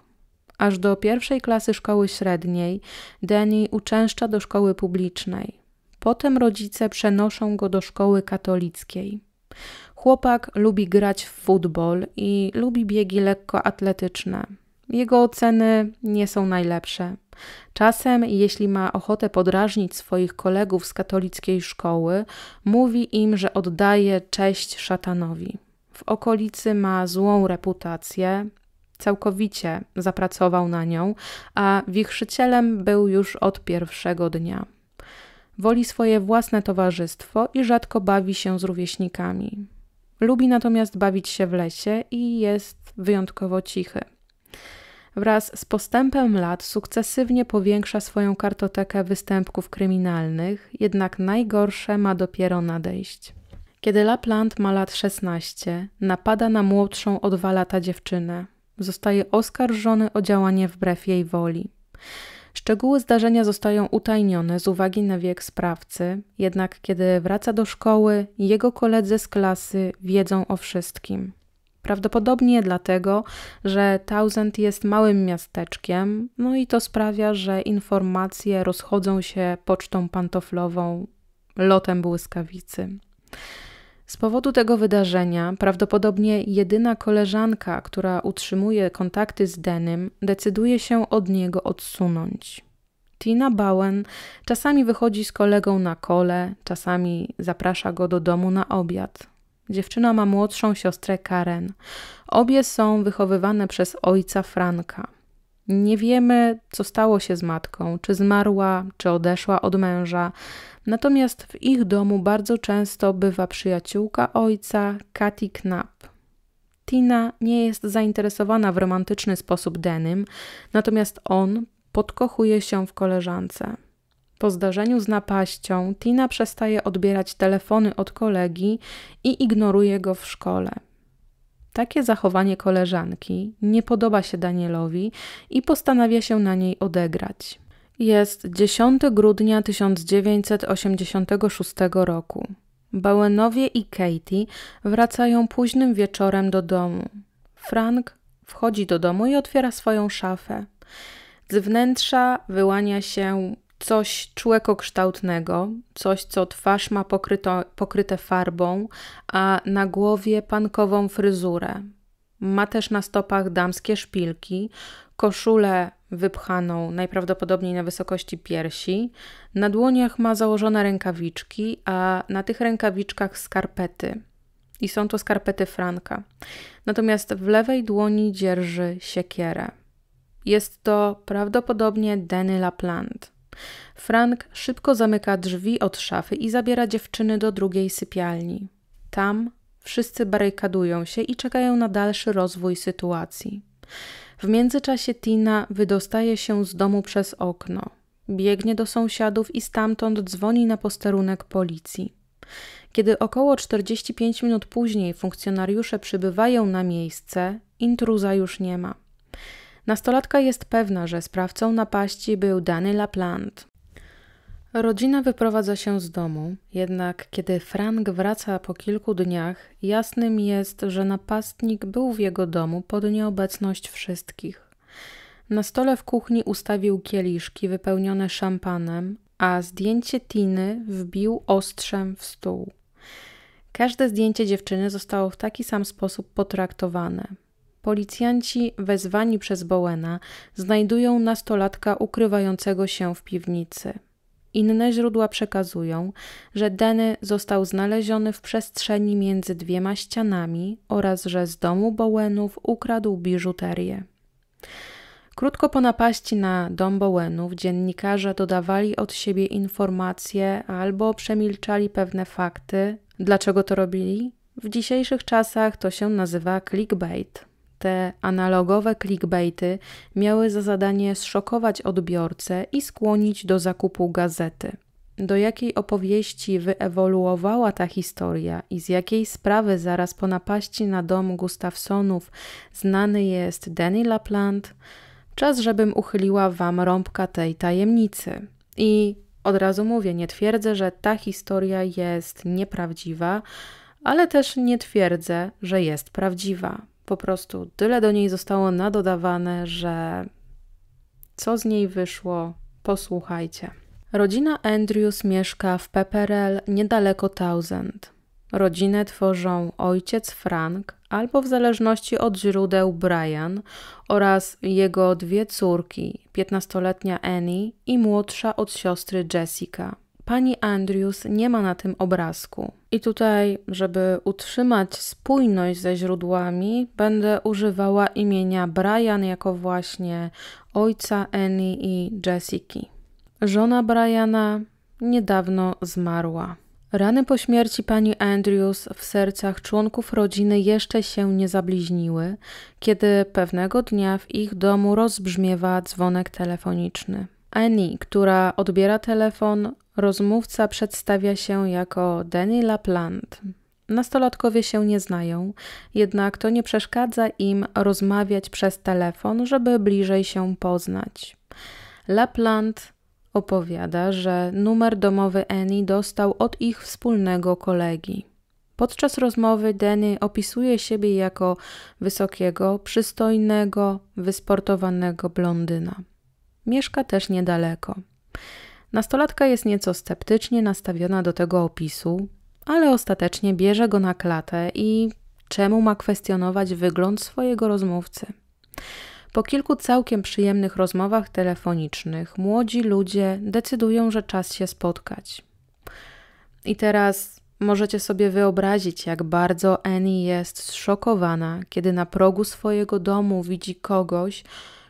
Aż do pierwszej klasy szkoły średniej Danny uczęszcza do szkoły publicznej. Potem rodzice przenoszą go do szkoły katolickiej. Chłopak lubi grać w futbol i lubi biegi lekkoatletyczne. Jego oceny nie są najlepsze. Czasem, jeśli ma ochotę podrażnić swoich kolegów z katolickiej szkoły, mówi im, że oddaje cześć szatanowi. W okolicy ma złą reputację, całkowicie zapracował na nią, a wichrzycielem był już od pierwszego dnia. Woli swoje własne towarzystwo i rzadko bawi się z rówieśnikami. Lubi natomiast bawić się w lesie i jest wyjątkowo cichy. Wraz z postępem lat sukcesywnie powiększa swoją kartotekę występków kryminalnych, jednak najgorsze ma dopiero nadejść. Kiedy Lapland ma lat 16, napada na młodszą o dwa lata dziewczynę. Zostaje oskarżony o działanie wbrew jej woli. Szczegóły zdarzenia zostają utajnione z uwagi na wiek sprawcy, jednak kiedy wraca do szkoły, jego koledzy z klasy wiedzą o wszystkim. Prawdopodobnie dlatego, że Thousand jest małym miasteczkiem, no i to sprawia, że informacje rozchodzą się pocztą pantoflową, lotem błyskawicy. Z powodu tego wydarzenia prawdopodobnie jedyna koleżanka, która utrzymuje kontakty z Denym, decyduje się od niego odsunąć. Tina Bowen czasami wychodzi z kolegą na kole, czasami zaprasza go do domu na obiad. Dziewczyna ma młodszą siostrę Karen. Obie są wychowywane przez ojca Franka. Nie wiemy, co stało się z matką, czy zmarła, czy odeszła od męża. Natomiast w ich domu bardzo często bywa przyjaciółka ojca, Katy Knapp. Tina nie jest zainteresowana w romantyczny sposób Denym, natomiast on podkochuje się w koleżance. Po zdarzeniu z napaścią Tina przestaje odbierać telefony od kolegi i ignoruje go w szkole. Takie zachowanie koleżanki nie podoba się Danielowi i postanawia się na niej odegrać. Jest 10 grudnia 1986 roku. Bowenowie i Katie wracają późnym wieczorem do domu. Frank wchodzi do domu i otwiera swoją szafę. Z wnętrza wyłania się coś człekokształtnego, coś, co twarz ma pokryto, pokryte farbą, a na głowie pankową fryzurę. Ma też na stopach damskie szpilki, koszulę wypchaną najprawdopodobniej na wysokości piersi, na dłoniach ma założone rękawiczki, a na tych rękawiczkach skarpety. I są to skarpety Franka. Natomiast w lewej dłoni dzierży siekierę. Jest to prawdopodobnie Denny Laplante. Frank szybko zamyka drzwi od szafy i zabiera dziewczyny do drugiej sypialni. Tam wszyscy barykadują się i czekają na dalszy rozwój sytuacji. W międzyczasie Tina wydostaje się z domu przez okno. Biegnie do sąsiadów i stamtąd dzwoni na posterunek policji. Kiedy około 45 minut później funkcjonariusze przybywają na miejsce, intruza już nie ma. Nastolatka jest pewna, że sprawcą napaści był Danny LaPlante. Rodzina wyprowadza się z domu, jednak kiedy Frank wraca po kilku dniach, jasnym jest, że napastnik był w jego domu pod nieobecność wszystkich. Na stole w kuchni ustawił kieliszki wypełnione szampanem, a zdjęcie Tiny wbił ostrzem w stół. Każde zdjęcie dziewczyny zostało w taki sam sposób potraktowane policjanci wezwani przez Bowena znajdują nastolatka ukrywającego się w piwnicy. Inne źródła przekazują, że Denny został znaleziony w przestrzeni między dwiema ścianami oraz że z domu Bowenów ukradł biżuterię. Krótko po napaści na dom Bowenów dziennikarze dodawali od siebie informacje albo przemilczali pewne fakty. Dlaczego to robili? W dzisiejszych czasach to się nazywa clickbait te analogowe clickbaity miały za zadanie zszokować odbiorcę i skłonić do zakupu gazety. Do jakiej opowieści wyewoluowała ta historia i z jakiej sprawy zaraz po napaści na dom Gustafsonów znany jest Danny Lapland? Czas, żebym uchyliła Wam rąbka tej tajemnicy. I od razu mówię, nie twierdzę, że ta historia jest nieprawdziwa, ale też nie twierdzę, że jest prawdziwa po prostu tyle do niej zostało nadodawane, że co z niej wyszło, posłuchajcie. Rodzina Andrews mieszka w Pepperell niedaleko Thousand. Rodzinę tworzą ojciec Frank albo w zależności od źródeł Brian oraz jego dwie córki, 15-letnia Annie i młodsza od siostry Jessica. Pani Andrews nie ma na tym obrazku. I tutaj, żeby utrzymać spójność ze źródłami, będę używała imienia Brian jako właśnie ojca Annie i Jessiki. Żona Briana niedawno zmarła. Rany po śmierci pani Andrews w sercach członków rodziny jeszcze się nie zabliźniły, kiedy pewnego dnia w ich domu rozbrzmiewa dzwonek telefoniczny. Annie, która odbiera telefon, Rozmówca przedstawia się jako Danny Lapland. Nastolatkowie się nie znają, jednak to nie przeszkadza im rozmawiać przez telefon, żeby bliżej się poznać. Lapland opowiada, że numer domowy Annie dostał od ich wspólnego kolegi. Podczas rozmowy Denny opisuje siebie jako wysokiego, przystojnego, wysportowanego blondyna. Mieszka też niedaleko. Nastolatka jest nieco sceptycznie nastawiona do tego opisu, ale ostatecznie bierze go na klatę i czemu ma kwestionować wygląd swojego rozmówcy? Po kilku całkiem przyjemnych rozmowach telefonicznych młodzi ludzie decydują, że czas się spotkać. I teraz możecie sobie wyobrazić, jak bardzo Annie jest zszokowana, kiedy na progu swojego domu widzi kogoś,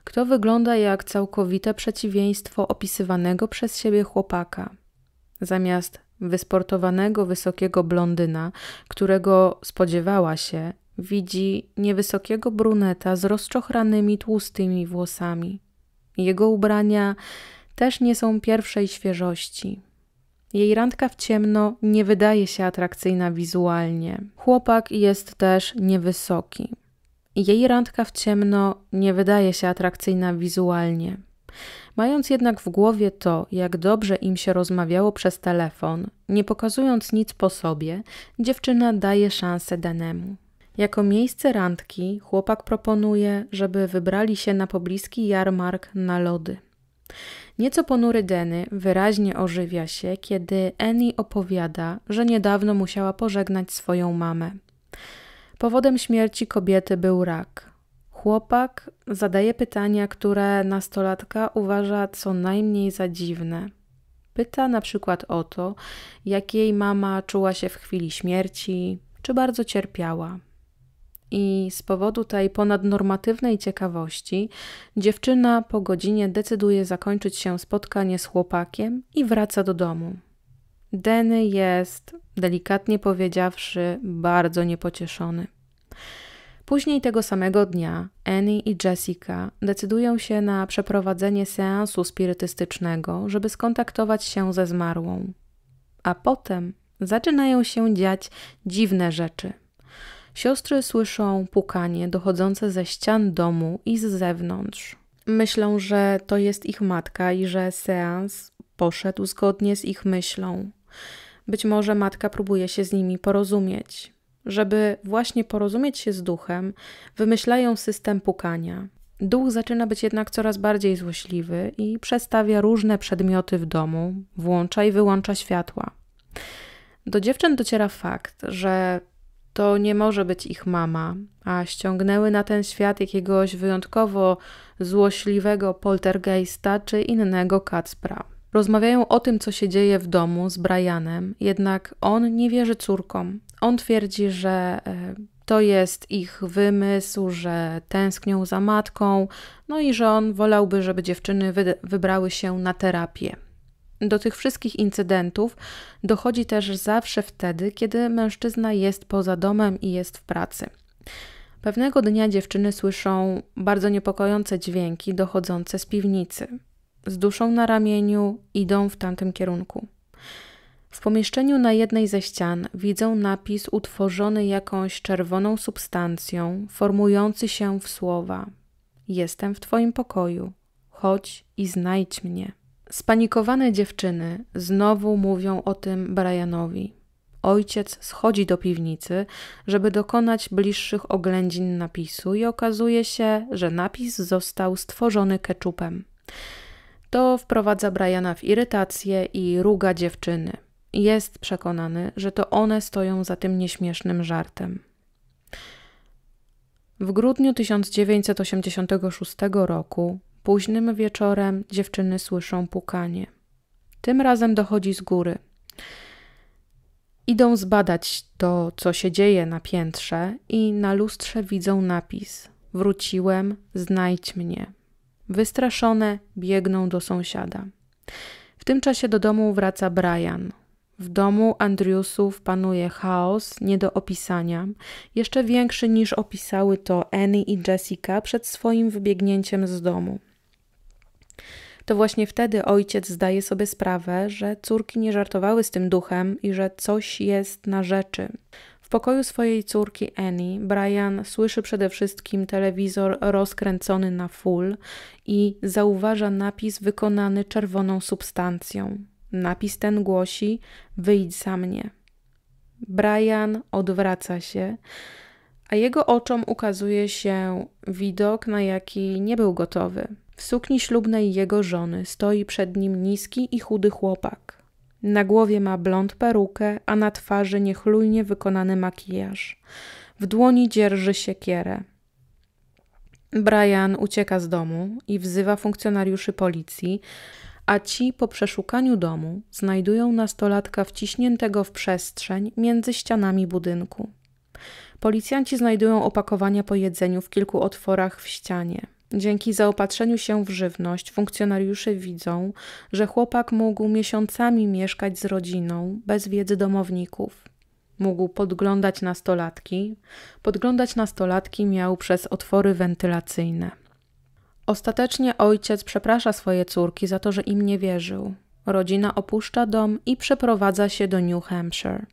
kto wygląda jak całkowite przeciwieństwo opisywanego przez siebie chłopaka. Zamiast wysportowanego, wysokiego blondyna, którego spodziewała się, widzi niewysokiego bruneta z rozczochranymi, tłustymi włosami. Jego ubrania też nie są pierwszej świeżości. Jej randka w ciemno nie wydaje się atrakcyjna wizualnie. Chłopak jest też niewysoki. Jej randka w ciemno nie wydaje się atrakcyjna wizualnie. Mając jednak w głowie to, jak dobrze im się rozmawiało przez telefon, nie pokazując nic po sobie, dziewczyna daje szansę danemu. Jako miejsce randki chłopak proponuje, żeby wybrali się na pobliski jarmark na lody. Nieco ponury Deny wyraźnie ożywia się, kiedy Annie opowiada, że niedawno musiała pożegnać swoją mamę. Powodem śmierci kobiety był rak. Chłopak zadaje pytania, które nastolatka uważa co najmniej za dziwne. Pyta na przykład o to, jak jej mama czuła się w chwili śmierci, czy bardzo cierpiała. I z powodu tej ponadnormatywnej ciekawości, dziewczyna po godzinie decyduje zakończyć się spotkanie z chłopakiem i wraca do domu. Denny jest, delikatnie powiedziawszy, bardzo niepocieszony. Później tego samego dnia Annie i Jessica decydują się na przeprowadzenie seansu spirytystycznego, żeby skontaktować się ze zmarłą. A potem zaczynają się dziać dziwne rzeczy. Siostry słyszą pukanie dochodzące ze ścian domu i z zewnątrz. Myślą, że to jest ich matka i że seans poszedł zgodnie z ich myślą. Być może matka próbuje się z nimi porozumieć. Żeby właśnie porozumieć się z duchem, wymyślają system pukania. Duch zaczyna być jednak coraz bardziej złośliwy i przestawia różne przedmioty w domu, włącza i wyłącza światła. Do dziewczyn dociera fakt, że to nie może być ich mama, a ściągnęły na ten świat jakiegoś wyjątkowo złośliwego poltergeista czy innego kacpra. Rozmawiają o tym, co się dzieje w domu z Brianem, jednak on nie wierzy córkom. On twierdzi, że e, to jest ich wymysł, że tęsknią za matką, no i że on wolałby, żeby dziewczyny wybrały się na terapię. Do tych wszystkich incydentów dochodzi też zawsze wtedy, kiedy mężczyzna jest poza domem i jest w pracy. Pewnego dnia dziewczyny słyszą bardzo niepokojące dźwięki dochodzące z piwnicy z duszą na ramieniu, idą w tamtym kierunku. W pomieszczeniu na jednej ze ścian widzą napis utworzony jakąś czerwoną substancją, formujący się w słowa: Jestem w Twoim pokoju, chodź i znajdź mnie. Spanikowane dziewczyny znowu mówią o tym Brianowi. Ojciec schodzi do piwnicy, żeby dokonać bliższych oględzin napisu i okazuje się, że napis został stworzony keczupem. To wprowadza Briana w irytację i ruga dziewczyny. Jest przekonany, że to one stoją za tym nieśmiesznym żartem. W grudniu 1986 roku, późnym wieczorem, dziewczyny słyszą pukanie. Tym razem dochodzi z góry. Idą zbadać to, co się dzieje na piętrze, i na lustrze widzą napis: Wróciłem, znajdź mnie. Wystraszone biegną do sąsiada. W tym czasie do domu wraca Brian. W domu Andriusów panuje chaos nie do opisania, jeszcze większy niż opisały to Annie i Jessica przed swoim wybiegnięciem z domu. To właśnie wtedy ojciec zdaje sobie sprawę, że córki nie żartowały z tym duchem i że coś jest na rzeczy. W pokoju swojej córki Annie, Brian słyszy przede wszystkim telewizor rozkręcony na full i zauważa napis wykonany czerwoną substancją. Napis ten głosi: Wyjdź za mnie. Brian odwraca się, a jego oczom ukazuje się widok, na jaki nie był gotowy. W sukni ślubnej jego żony stoi przed nim niski i chudy chłopak. Na głowie ma blond perukę, a na twarzy niechlujnie wykonany makijaż. W dłoni dzierży siekierę. Brian ucieka z domu i wzywa funkcjonariuszy policji, a ci po przeszukaniu domu znajdują nastolatka wciśniętego w przestrzeń między ścianami budynku. Policjanci znajdują opakowania po jedzeniu w kilku otworach w ścianie. Dzięki zaopatrzeniu się w żywność funkcjonariusze widzą, że chłopak mógł miesiącami mieszkać z rodziną bez wiedzy domowników. Mógł podglądać nastolatki. Podglądać nastolatki miał przez otwory wentylacyjne. Ostatecznie ojciec przeprasza swoje córki za to, że im nie wierzył. Rodzina opuszcza dom i przeprowadza się do New Hampshire.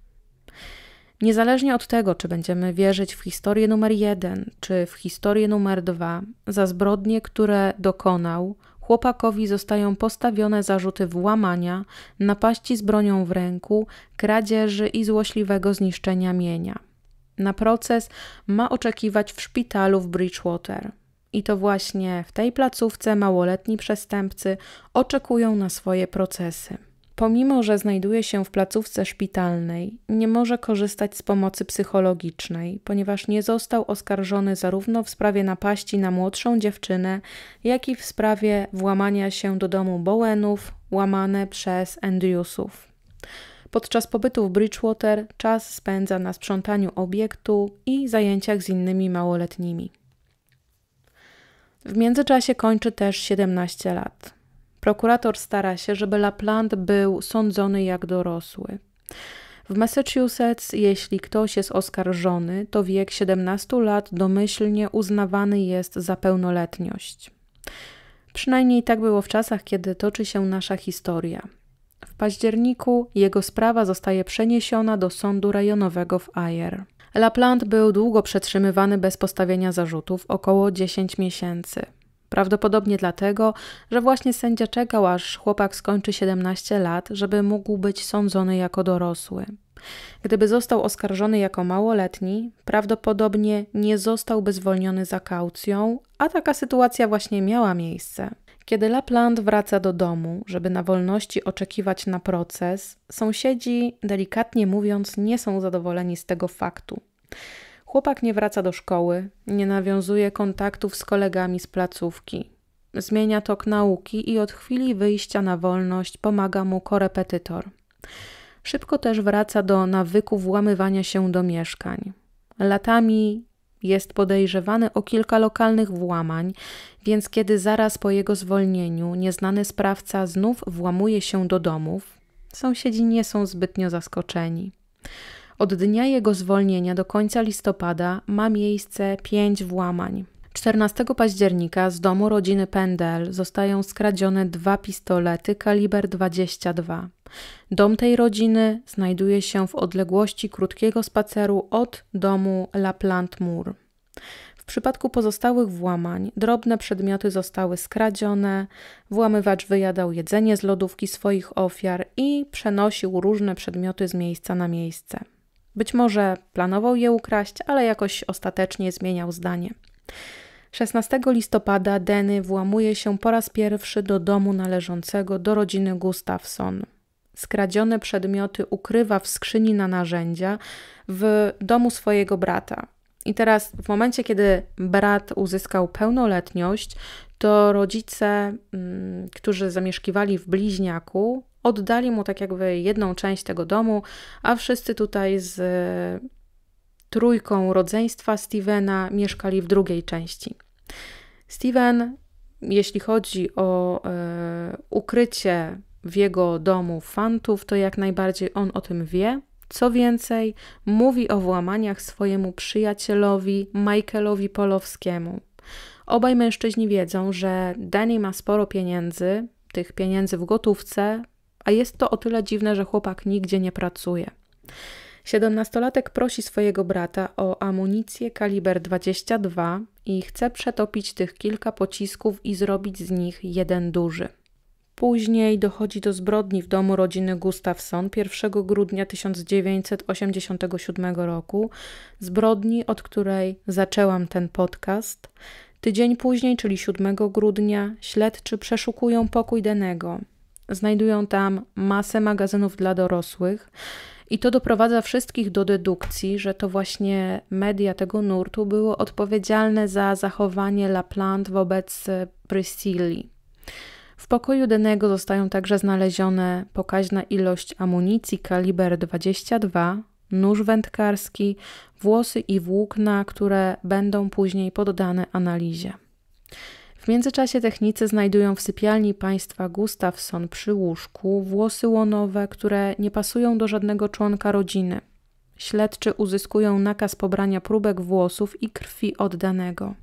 Niezależnie od tego, czy będziemy wierzyć w historię numer jeden, czy w historię numer dwa, za zbrodnie, które dokonał, chłopakowi zostają postawione zarzuty włamania, napaści z bronią w ręku, kradzieży i złośliwego zniszczenia mienia. Na proces ma oczekiwać w szpitalu w Bridgewater. I to właśnie w tej placówce małoletni przestępcy oczekują na swoje procesy. Pomimo, że znajduje się w placówce szpitalnej, nie może korzystać z pomocy psychologicznej, ponieważ nie został oskarżony zarówno w sprawie napaści na młodszą dziewczynę, jak i w sprawie włamania się do domu Bowenów, łamane przez Andrewsów. Podczas pobytu w Bridgewater czas spędza na sprzątaniu obiektu i zajęciach z innymi małoletnimi. W międzyczasie kończy też 17 lat. Prokurator stara się, żeby Lapland był sądzony jak dorosły. W Massachusetts, jeśli ktoś jest oskarżony, to wiek 17 lat domyślnie uznawany jest za pełnoletność. Przynajmniej tak było w czasach, kiedy toczy się nasza historia. W październiku jego sprawa zostaje przeniesiona do sądu rejonowego w Ayer. Lapland był długo przetrzymywany bez postawienia zarzutów około 10 miesięcy. Prawdopodobnie dlatego, że właśnie sędzia czekał, aż chłopak skończy 17 lat, żeby mógł być sądzony jako dorosły. Gdyby został oskarżony jako małoletni, prawdopodobnie nie zostałby zwolniony za kaucją, a taka sytuacja właśnie miała miejsce. Kiedy Lapland wraca do domu, żeby na wolności oczekiwać na proces, sąsiedzi, delikatnie mówiąc, nie są zadowoleni z tego faktu. Chłopak nie wraca do szkoły, nie nawiązuje kontaktów z kolegami z placówki. Zmienia tok nauki i od chwili wyjścia na wolność pomaga mu korepetytor. Szybko też wraca do nawyku włamywania się do mieszkań. Latami jest podejrzewany o kilka lokalnych włamań, więc kiedy zaraz po jego zwolnieniu nieznany sprawca znów włamuje się do domów, sąsiedzi nie są zbytnio zaskoczeni. Od dnia jego zwolnienia do końca listopada ma miejsce pięć włamań. 14 października z domu rodziny Pendel zostają skradzione dwa pistolety kaliber 22. Dom tej rodziny znajduje się w odległości krótkiego spaceru od domu La Plante Mur. W przypadku pozostałych włamań drobne przedmioty zostały skradzione, włamywacz wyjadał jedzenie z lodówki swoich ofiar i przenosił różne przedmioty z miejsca na miejsce. Być może planował je ukraść, ale jakoś ostatecznie zmieniał zdanie. 16 listopada Denny włamuje się po raz pierwszy do domu należącego do rodziny Gustafson. Skradzione przedmioty ukrywa w skrzyni na narzędzia w domu swojego brata. I teraz, w momencie, kiedy brat uzyskał pełnoletność, to rodzice, mm, którzy zamieszkiwali w bliźniaku, oddali mu tak jakby jedną część tego domu, a wszyscy tutaj z e, trójką rodzeństwa Stevena mieszkali w drugiej części. Steven, jeśli chodzi o e, ukrycie w jego domu fantów, to jak najbardziej on o tym wie. Co więcej, mówi o włamaniach swojemu przyjacielowi Michaelowi Polowskiemu. Obaj mężczyźni wiedzą, że Danny ma sporo pieniędzy, tych pieniędzy w gotówce, a jest to o tyle dziwne, że chłopak nigdzie nie pracuje. Siedemnastolatek prosi swojego brata o amunicję kaliber 22 i chce przetopić tych kilka pocisków i zrobić z nich jeden duży. Później dochodzi do zbrodni w domu rodziny Gustafson 1 grudnia 1987 roku, zbrodni, od której zaczęłam ten podcast. Tydzień później, czyli 7 grudnia, śledczy przeszukują pokój Denego. Znajdują tam masę magazynów dla dorosłych. I to doprowadza wszystkich do dedukcji, że to właśnie media tego nurtu były odpowiedzialne za zachowanie Laplante wobec e, Priscilli. W pokoju Denego zostają także znalezione pokaźna ilość amunicji kaliber 22, nóż wędkarski, włosy i włókna, które będą później poddane analizie. W międzyczasie technicy znajdują w sypialni państwa Gustafsson przy łóżku włosy łonowe, które nie pasują do żadnego członka rodziny. Śledczy uzyskują nakaz pobrania próbek włosów i krwi oddanego.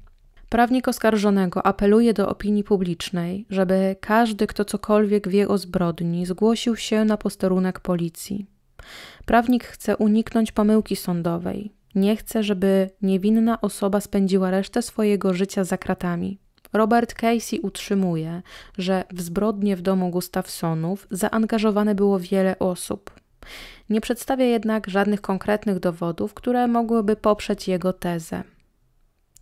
Prawnik oskarżonego apeluje do opinii publicznej, żeby każdy, kto cokolwiek wie o zbrodni, zgłosił się na posterunek policji. Prawnik chce uniknąć pomyłki sądowej. Nie chce, żeby niewinna osoba spędziła resztę swojego życia za kratami. Robert Casey utrzymuje, że w zbrodnie w domu Gustafsonów zaangażowane było wiele osób. Nie przedstawia jednak żadnych konkretnych dowodów, które mogłyby poprzeć jego tezę.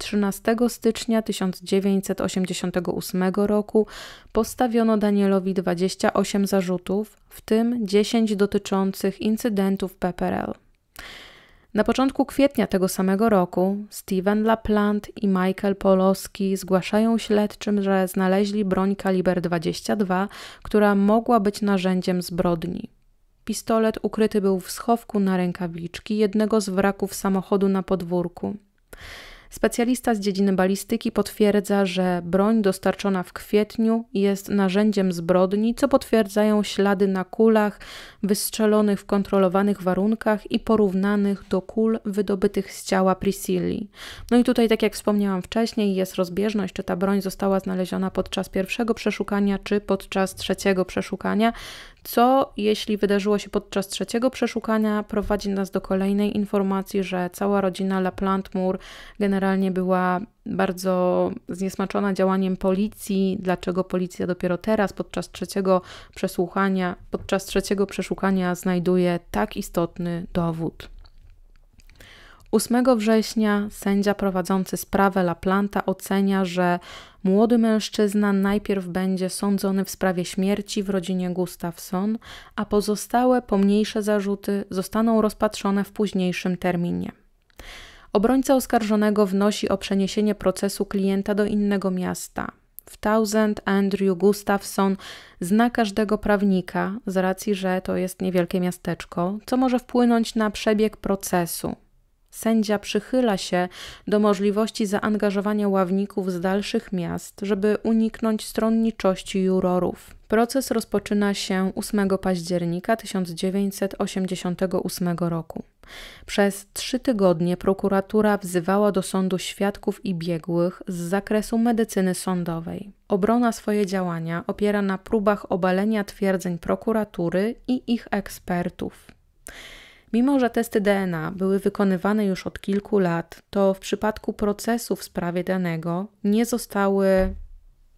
13 stycznia 1988 roku postawiono Danielowi 28 zarzutów, w tym 10 dotyczących incydentów PPRL. Na początku kwietnia tego samego roku Steven LaPlante i Michael Poloski zgłaszają śledczym, że znaleźli broń kaliber 22, która mogła być narzędziem zbrodni. Pistolet ukryty był w schowku na rękawiczki jednego z wraków samochodu na podwórku. Specjalista z dziedziny balistyki potwierdza, że broń dostarczona w kwietniu jest narzędziem zbrodni, co potwierdzają ślady na kulach wystrzelonych w kontrolowanych warunkach i porównanych do kul wydobytych z ciała Priscilli. No i tutaj, tak jak wspomniałam wcześniej, jest rozbieżność, czy ta broń została znaleziona podczas pierwszego przeszukania, czy podczas trzeciego przeszukania co jeśli wydarzyło się podczas trzeciego przeszukania, prowadzi nas do kolejnej informacji, że cała rodzina Laplantmur moore generalnie była bardzo zniesmaczona działaniem policji, dlaczego policja dopiero teraz podczas trzeciego przesłuchania, podczas trzeciego przeszukania znajduje tak istotny dowód. 8 września sędzia prowadzący sprawę Laplanta ocenia, że młody mężczyzna najpierw będzie sądzony w sprawie śmierci w rodzinie Gustafson, a pozostałe pomniejsze zarzuty zostaną rozpatrzone w późniejszym terminie. Obrońca oskarżonego wnosi o przeniesienie procesu klienta do innego miasta. W Thousand Andrew Gustafson zna każdego prawnika z racji, że to jest niewielkie miasteczko, co może wpłynąć na przebieg procesu. Sędzia przychyla się do możliwości zaangażowania ławników z dalszych miast, żeby uniknąć stronniczości jurorów. Proces rozpoczyna się 8 października 1988 roku. Przez trzy tygodnie prokuratura wzywała do sądu świadków i biegłych z zakresu medycyny sądowej. Obrona swoje działania opiera na próbach obalenia twierdzeń prokuratury i ich ekspertów. Mimo, że testy DNA były wykonywane już od kilku lat, to w przypadku procesu w sprawie danego nie zostały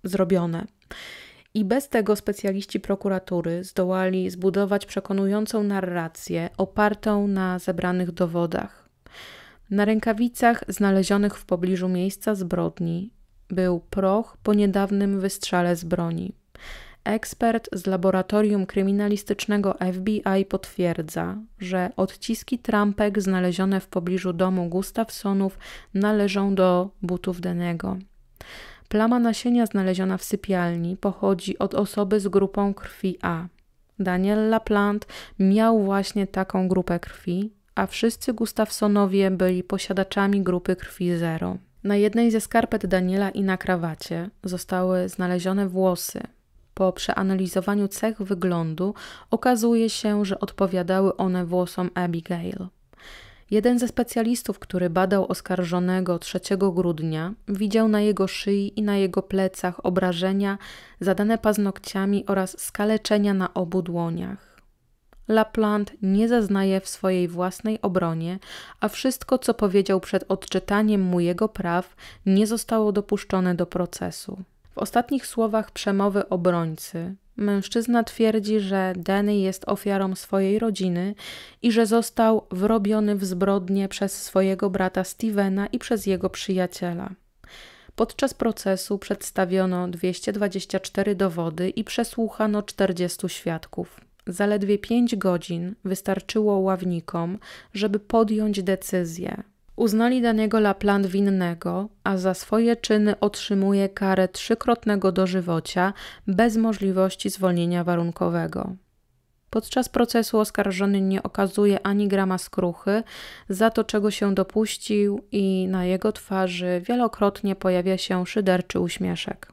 zrobione. I bez tego specjaliści prokuratury zdołali zbudować przekonującą narrację opartą na zebranych dowodach. Na rękawicach znalezionych w pobliżu miejsca zbrodni był proch po niedawnym wystrzale z broni. Ekspert z laboratorium kryminalistycznego FBI potwierdza, że odciski trampek znalezione w pobliżu domu Gustafsonów należą do butów Denego. Plama nasienia znaleziona w sypialni pochodzi od osoby z grupą krwi A. Daniel Laplant miał właśnie taką grupę krwi, a wszyscy Gustafsonowie byli posiadaczami grupy krwi 0. Na jednej ze skarpet Daniela i na krawacie zostały znalezione włosy, po przeanalizowaniu cech wyglądu okazuje się, że odpowiadały one włosom Abigail. Jeden ze specjalistów, który badał oskarżonego 3 grudnia, widział na jego szyi i na jego plecach obrażenia zadane paznokciami oraz skaleczenia na obu dłoniach. Lapland nie zaznaje w swojej własnej obronie, a wszystko, co powiedział przed odczytaniem mu jego praw, nie zostało dopuszczone do procesu. W ostatnich słowach przemowy obrońcy mężczyzna twierdzi, że Denny jest ofiarą swojej rodziny i że został wrobiony w zbrodnie przez swojego brata Stevena i przez jego przyjaciela. Podczas procesu przedstawiono 224 dowody i przesłuchano 40 świadków. Zaledwie 5 godzin wystarczyło ławnikom, żeby podjąć decyzję, uznali Daniego Lapland winnego, a za swoje czyny otrzymuje karę trzykrotnego dożywocia bez możliwości zwolnienia warunkowego. Podczas procesu oskarżony nie okazuje ani grama skruchy za to, czego się dopuścił, i na jego twarzy wielokrotnie pojawia się szyderczy uśmieszek.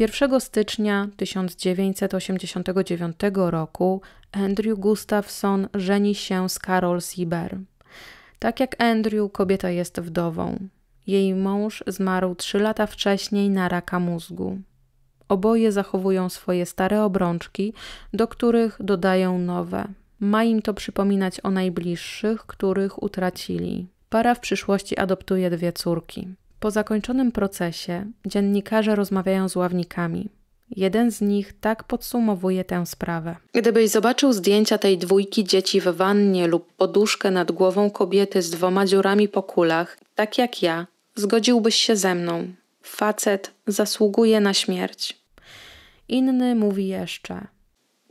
1 stycznia 1989 roku Andrew Gustafson żeni się z Carol Sieber. Tak jak Andrew, kobieta jest wdową. Jej mąż zmarł trzy lata wcześniej na raka mózgu. Oboje zachowują swoje stare obrączki, do których dodają nowe. Ma im to przypominać o najbliższych, których utracili. Para w przyszłości adoptuje dwie córki. Po zakończonym procesie dziennikarze rozmawiają z ławnikami. Jeden z nich tak podsumowuje tę sprawę. Gdybyś zobaczył zdjęcia tej dwójki dzieci w wannie lub poduszkę nad głową kobiety z dwoma dziurami po kulach, tak jak ja, zgodziłbyś się ze mną. Facet zasługuje na śmierć. Inny mówi jeszcze.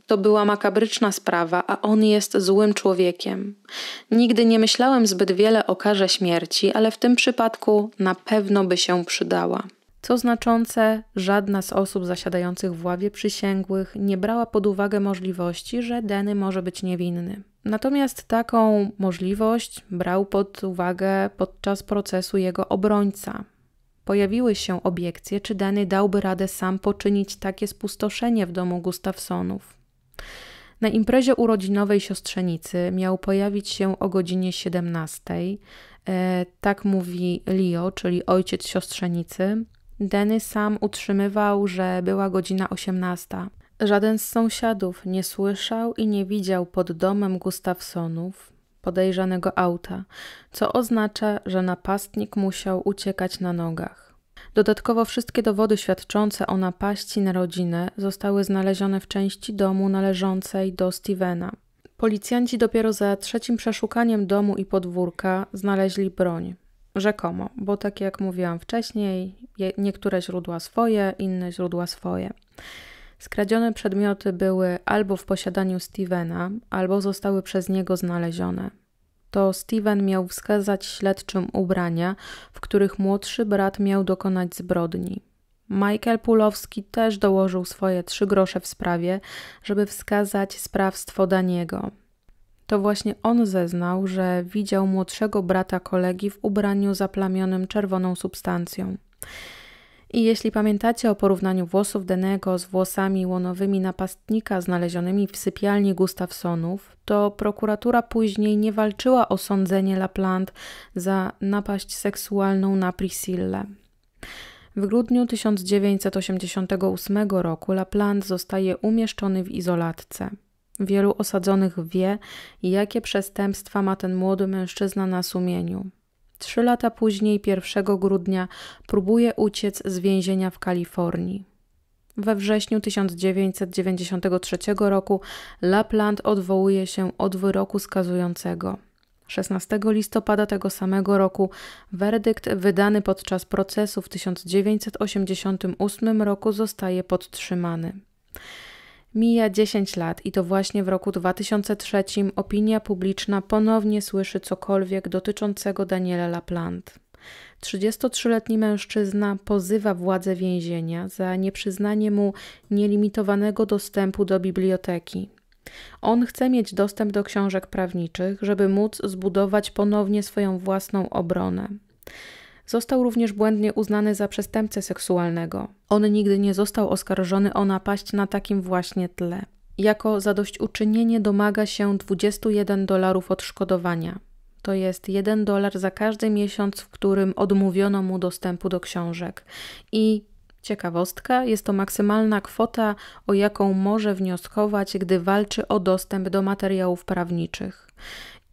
To była makabryczna sprawa, a on jest złym człowiekiem. Nigdy nie myślałem zbyt wiele o karze śmierci, ale w tym przypadku na pewno by się przydała. Co znaczące, żadna z osób zasiadających w ławie przysięgłych nie brała pod uwagę możliwości, że Denny może być niewinny. Natomiast taką możliwość brał pod uwagę podczas procesu jego obrońca. Pojawiły się obiekcje, czy Denny dałby radę sam poczynić takie spustoszenie w domu Gustafsonów. Na imprezie urodzinowej siostrzenicy miał pojawić się o godzinie 17. E, tak mówi Leo, czyli ojciec siostrzenicy. Denny sam utrzymywał, że była godzina 18. Żaden z sąsiadów nie słyszał i nie widział pod domem Gustafsonów podejrzanego auta, co oznacza, że napastnik musiał uciekać na nogach. Dodatkowo wszystkie dowody świadczące o napaści na rodzinę zostały znalezione w części domu należącej do Stevena. Policjanci dopiero za trzecim przeszukaniem domu i podwórka znaleźli broń rzekomo, bo tak jak mówiłam wcześniej, niektóre źródła swoje, inne źródła swoje. Skradzione przedmioty były albo w posiadaniu Stevena, albo zostały przez niego znalezione. To Steven miał wskazać śledczym ubrania, w których młodszy brat miał dokonać zbrodni. Michael Pulowski też dołożył swoje trzy grosze w sprawie, żeby wskazać sprawstwo Daniego, to właśnie on zeznał, że widział młodszego brata kolegi w ubraniu zaplamionym czerwoną substancją. I jeśli pamiętacie o porównaniu włosów Denego z włosami łonowymi napastnika znalezionymi w sypialni Gustafsonów, to prokuratura później nie walczyła o sądzenie Lapland za napaść seksualną na Priscille. W grudniu 1988 roku Lapland zostaje umieszczony w izolatce. Wielu osadzonych wie, jakie przestępstwa ma ten młody mężczyzna na sumieniu. Trzy lata później, 1 grudnia, próbuje uciec z więzienia w Kalifornii. We wrześniu 1993 roku Lapland odwołuje się od wyroku skazującego. 16 listopada tego samego roku werdykt wydany podczas procesu w 1988 roku zostaje podtrzymany. Mija 10 lat i to właśnie w roku 2003 opinia publiczna ponownie słyszy cokolwiek dotyczącego Daniela Laplante. 33-letni mężczyzna pozywa władze więzienia za nieprzyznanie mu nielimitowanego dostępu do biblioteki. On chce mieć dostęp do książek prawniczych, żeby móc zbudować ponownie swoją własną obronę. Został również błędnie uznany za przestępcę seksualnego. On nigdy nie został oskarżony o napaść na takim właśnie tle. Jako zadośćuczynienie domaga się 21 dolarów odszkodowania. To jest 1 dolar za każdy miesiąc, w którym odmówiono mu dostępu do książek. I Ciekawostka, jest to maksymalna kwota, o jaką może wnioskować, gdy walczy o dostęp do materiałów prawniczych.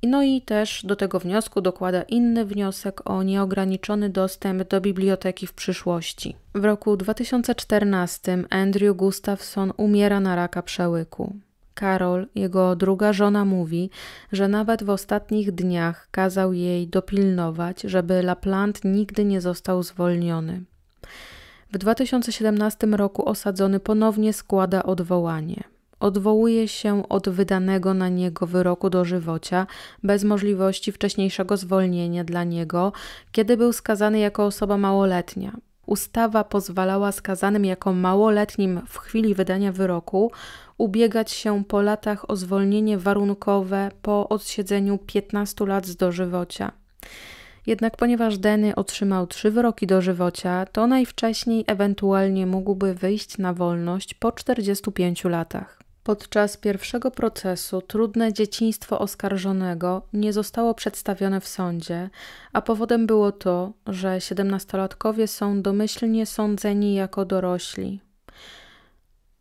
No i też do tego wniosku dokłada inny wniosek o nieograniczony dostęp do biblioteki w przyszłości. W roku 2014 Andrew Gustafson umiera na raka przełyku. Karol, jego druga żona, mówi, że nawet w ostatnich dniach kazał jej dopilnować, żeby Lapland nigdy nie został zwolniony. W 2017 roku osadzony ponownie składa odwołanie. Odwołuje się od wydanego na niego wyroku dożywocia bez możliwości wcześniejszego zwolnienia dla niego, kiedy był skazany jako osoba małoletnia. Ustawa pozwalała skazanym jako małoletnim w chwili wydania wyroku ubiegać się po latach o zwolnienie warunkowe po odsiedzeniu 15 lat z dożywocia. Jednak ponieważ Denny otrzymał trzy wyroki dożywocia, to najwcześniej ewentualnie mógłby wyjść na wolność po 45 latach. Podczas pierwszego procesu trudne dzieciństwo oskarżonego nie zostało przedstawione w sądzie, a powodem było to, że siedemnastolatkowie są domyślnie sądzeni jako dorośli.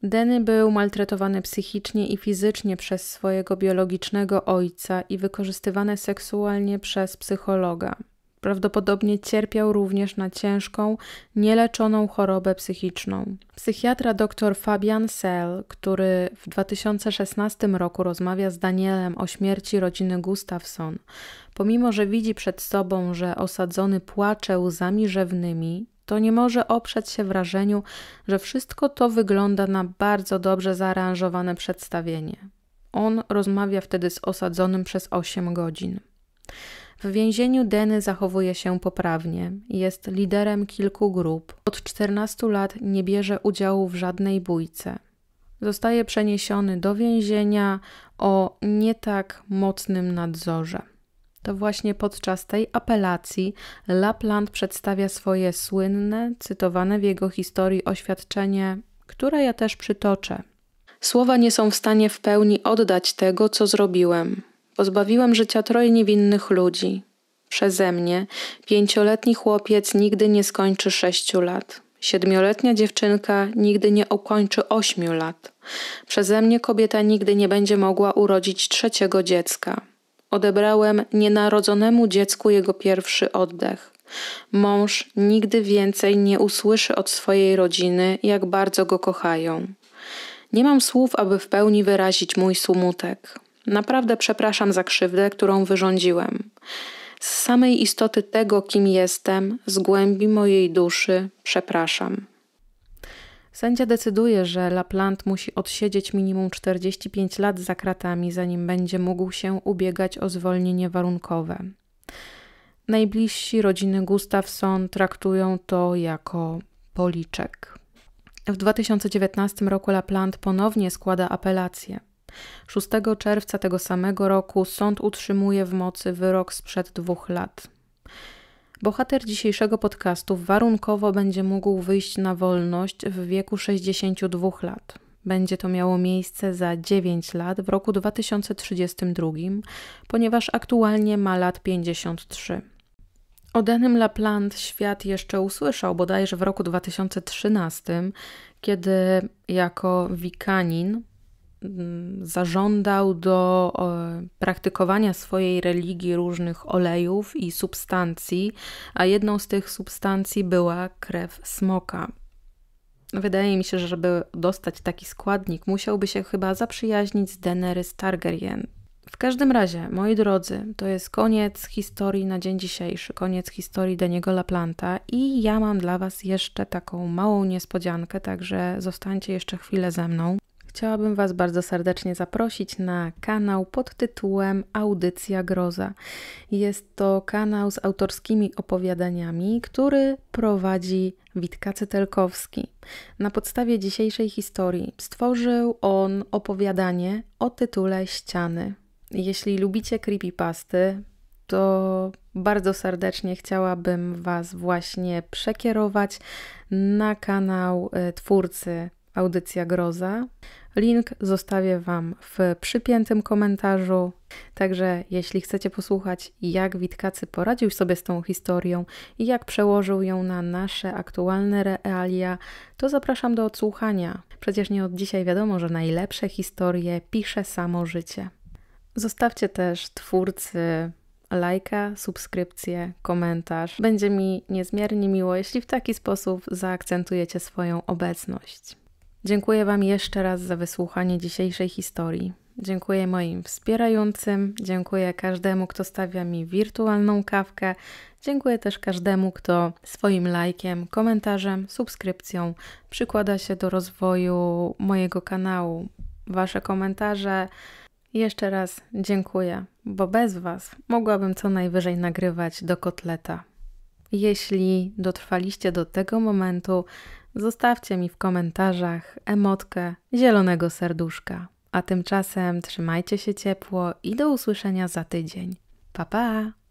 Denny był maltretowany psychicznie i fizycznie przez swojego biologicznego ojca i wykorzystywany seksualnie przez psychologa. Prawdopodobnie cierpiał również na ciężką, nieleczoną chorobę psychiczną. Psychiatra dr Fabian Sell, który w 2016 roku rozmawia z Danielem o śmierci rodziny Gustafson, pomimo że widzi przed sobą, że osadzony płacze łzami rzewnymi, to nie może oprzeć się wrażeniu, że wszystko to wygląda na bardzo dobrze zaaranżowane przedstawienie. On rozmawia wtedy z osadzonym przez 8 godzin. W więzieniu Deny zachowuje się poprawnie. Jest liderem kilku grup. Od 14 lat nie bierze udziału w żadnej bójce. Zostaje przeniesiony do więzienia o nie tak mocnym nadzorze. To właśnie podczas tej apelacji Lapland przedstawia swoje słynne, cytowane w jego historii oświadczenie, które ja też przytoczę. Słowa nie są w stanie w pełni oddać tego, co zrobiłem. Pozbawiłem życia troje niewinnych ludzi. Przeze mnie pięcioletni chłopiec nigdy nie skończy sześciu lat. Siedmioletnia dziewczynka nigdy nie ukończy ośmiu lat. Przeze mnie kobieta nigdy nie będzie mogła urodzić trzeciego dziecka. Odebrałem nienarodzonemu dziecku jego pierwszy oddech. Mąż nigdy więcej nie usłyszy od swojej rodziny, jak bardzo go kochają. Nie mam słów, aby w pełni wyrazić mój smutek. Naprawdę przepraszam za krzywdę, którą wyrządziłem. Z samej istoty tego, kim jestem, z głębi mojej duszy przepraszam. Sędzia decyduje, że Lapland musi odsiedzieć minimum 45 lat za kratami, zanim będzie mógł się ubiegać o zwolnienie warunkowe. Najbliżsi rodziny Gustafson traktują to jako policzek. W 2019 roku Lapland ponownie składa apelację. 6 czerwca tego samego roku sąd utrzymuje w mocy wyrok sprzed dwóch lat. Bohater dzisiejszego podcastu warunkowo będzie mógł wyjść na wolność w wieku 62 lat. Będzie to miało miejsce za 9 lat w roku 2032, ponieważ aktualnie ma lat 53. O danym Lapland świat jeszcze usłyszał bodajże w roku 2013, kiedy jako wikanin Mm, zażądał do e, praktykowania swojej religii różnych olejów i substancji, a jedną z tych substancji była krew smoka. Wydaje mi się, że żeby dostać taki składnik, musiałby się chyba zaprzyjaźnić z Daenerys Targaryen. W każdym razie, moi drodzy, to jest koniec historii na dzień dzisiejszy, koniec historii Daniego Laplanta i ja mam dla Was jeszcze taką małą niespodziankę, także zostańcie jeszcze chwilę ze mną chciałabym Was bardzo serdecznie zaprosić na kanał pod tytułem Audycja Groza. Jest to kanał z autorskimi opowiadaniami, który prowadzi Witka Cytelkowski. Na podstawie dzisiejszej historii stworzył on opowiadanie o tytule Ściany. Jeśli lubicie creepypasty, to bardzo serdecznie chciałabym Was właśnie przekierować na kanał y, twórcy Audycja Groza. Link zostawię Wam w przypiętym komentarzu. Także jeśli chcecie posłuchać, jak Witkacy poradził sobie z tą historią i jak przełożył ją na nasze aktualne realia, to zapraszam do odsłuchania. Przecież nie od dzisiaj wiadomo, że najlepsze historie pisze samo życie. Zostawcie też twórcy lajka, subskrypcję, komentarz. Będzie mi niezmiernie miło, jeśli w taki sposób zaakcentujecie swoją obecność. Dziękuję Wam jeszcze raz za wysłuchanie dzisiejszej historii. Dziękuję moim wspierającym, dziękuję każdemu, kto stawia mi wirtualną kawkę, dziękuję też każdemu, kto swoim lajkiem, komentarzem, subskrypcją przykłada się do rozwoju mojego kanału. Wasze komentarze. Jeszcze raz dziękuję, bo bez Was mogłabym co najwyżej nagrywać do kotleta. Jeśli dotrwaliście do tego momentu, Zostawcie mi w komentarzach emotkę zielonego serduszka. A tymczasem trzymajcie się ciepło i do usłyszenia za tydzień. Pa pa!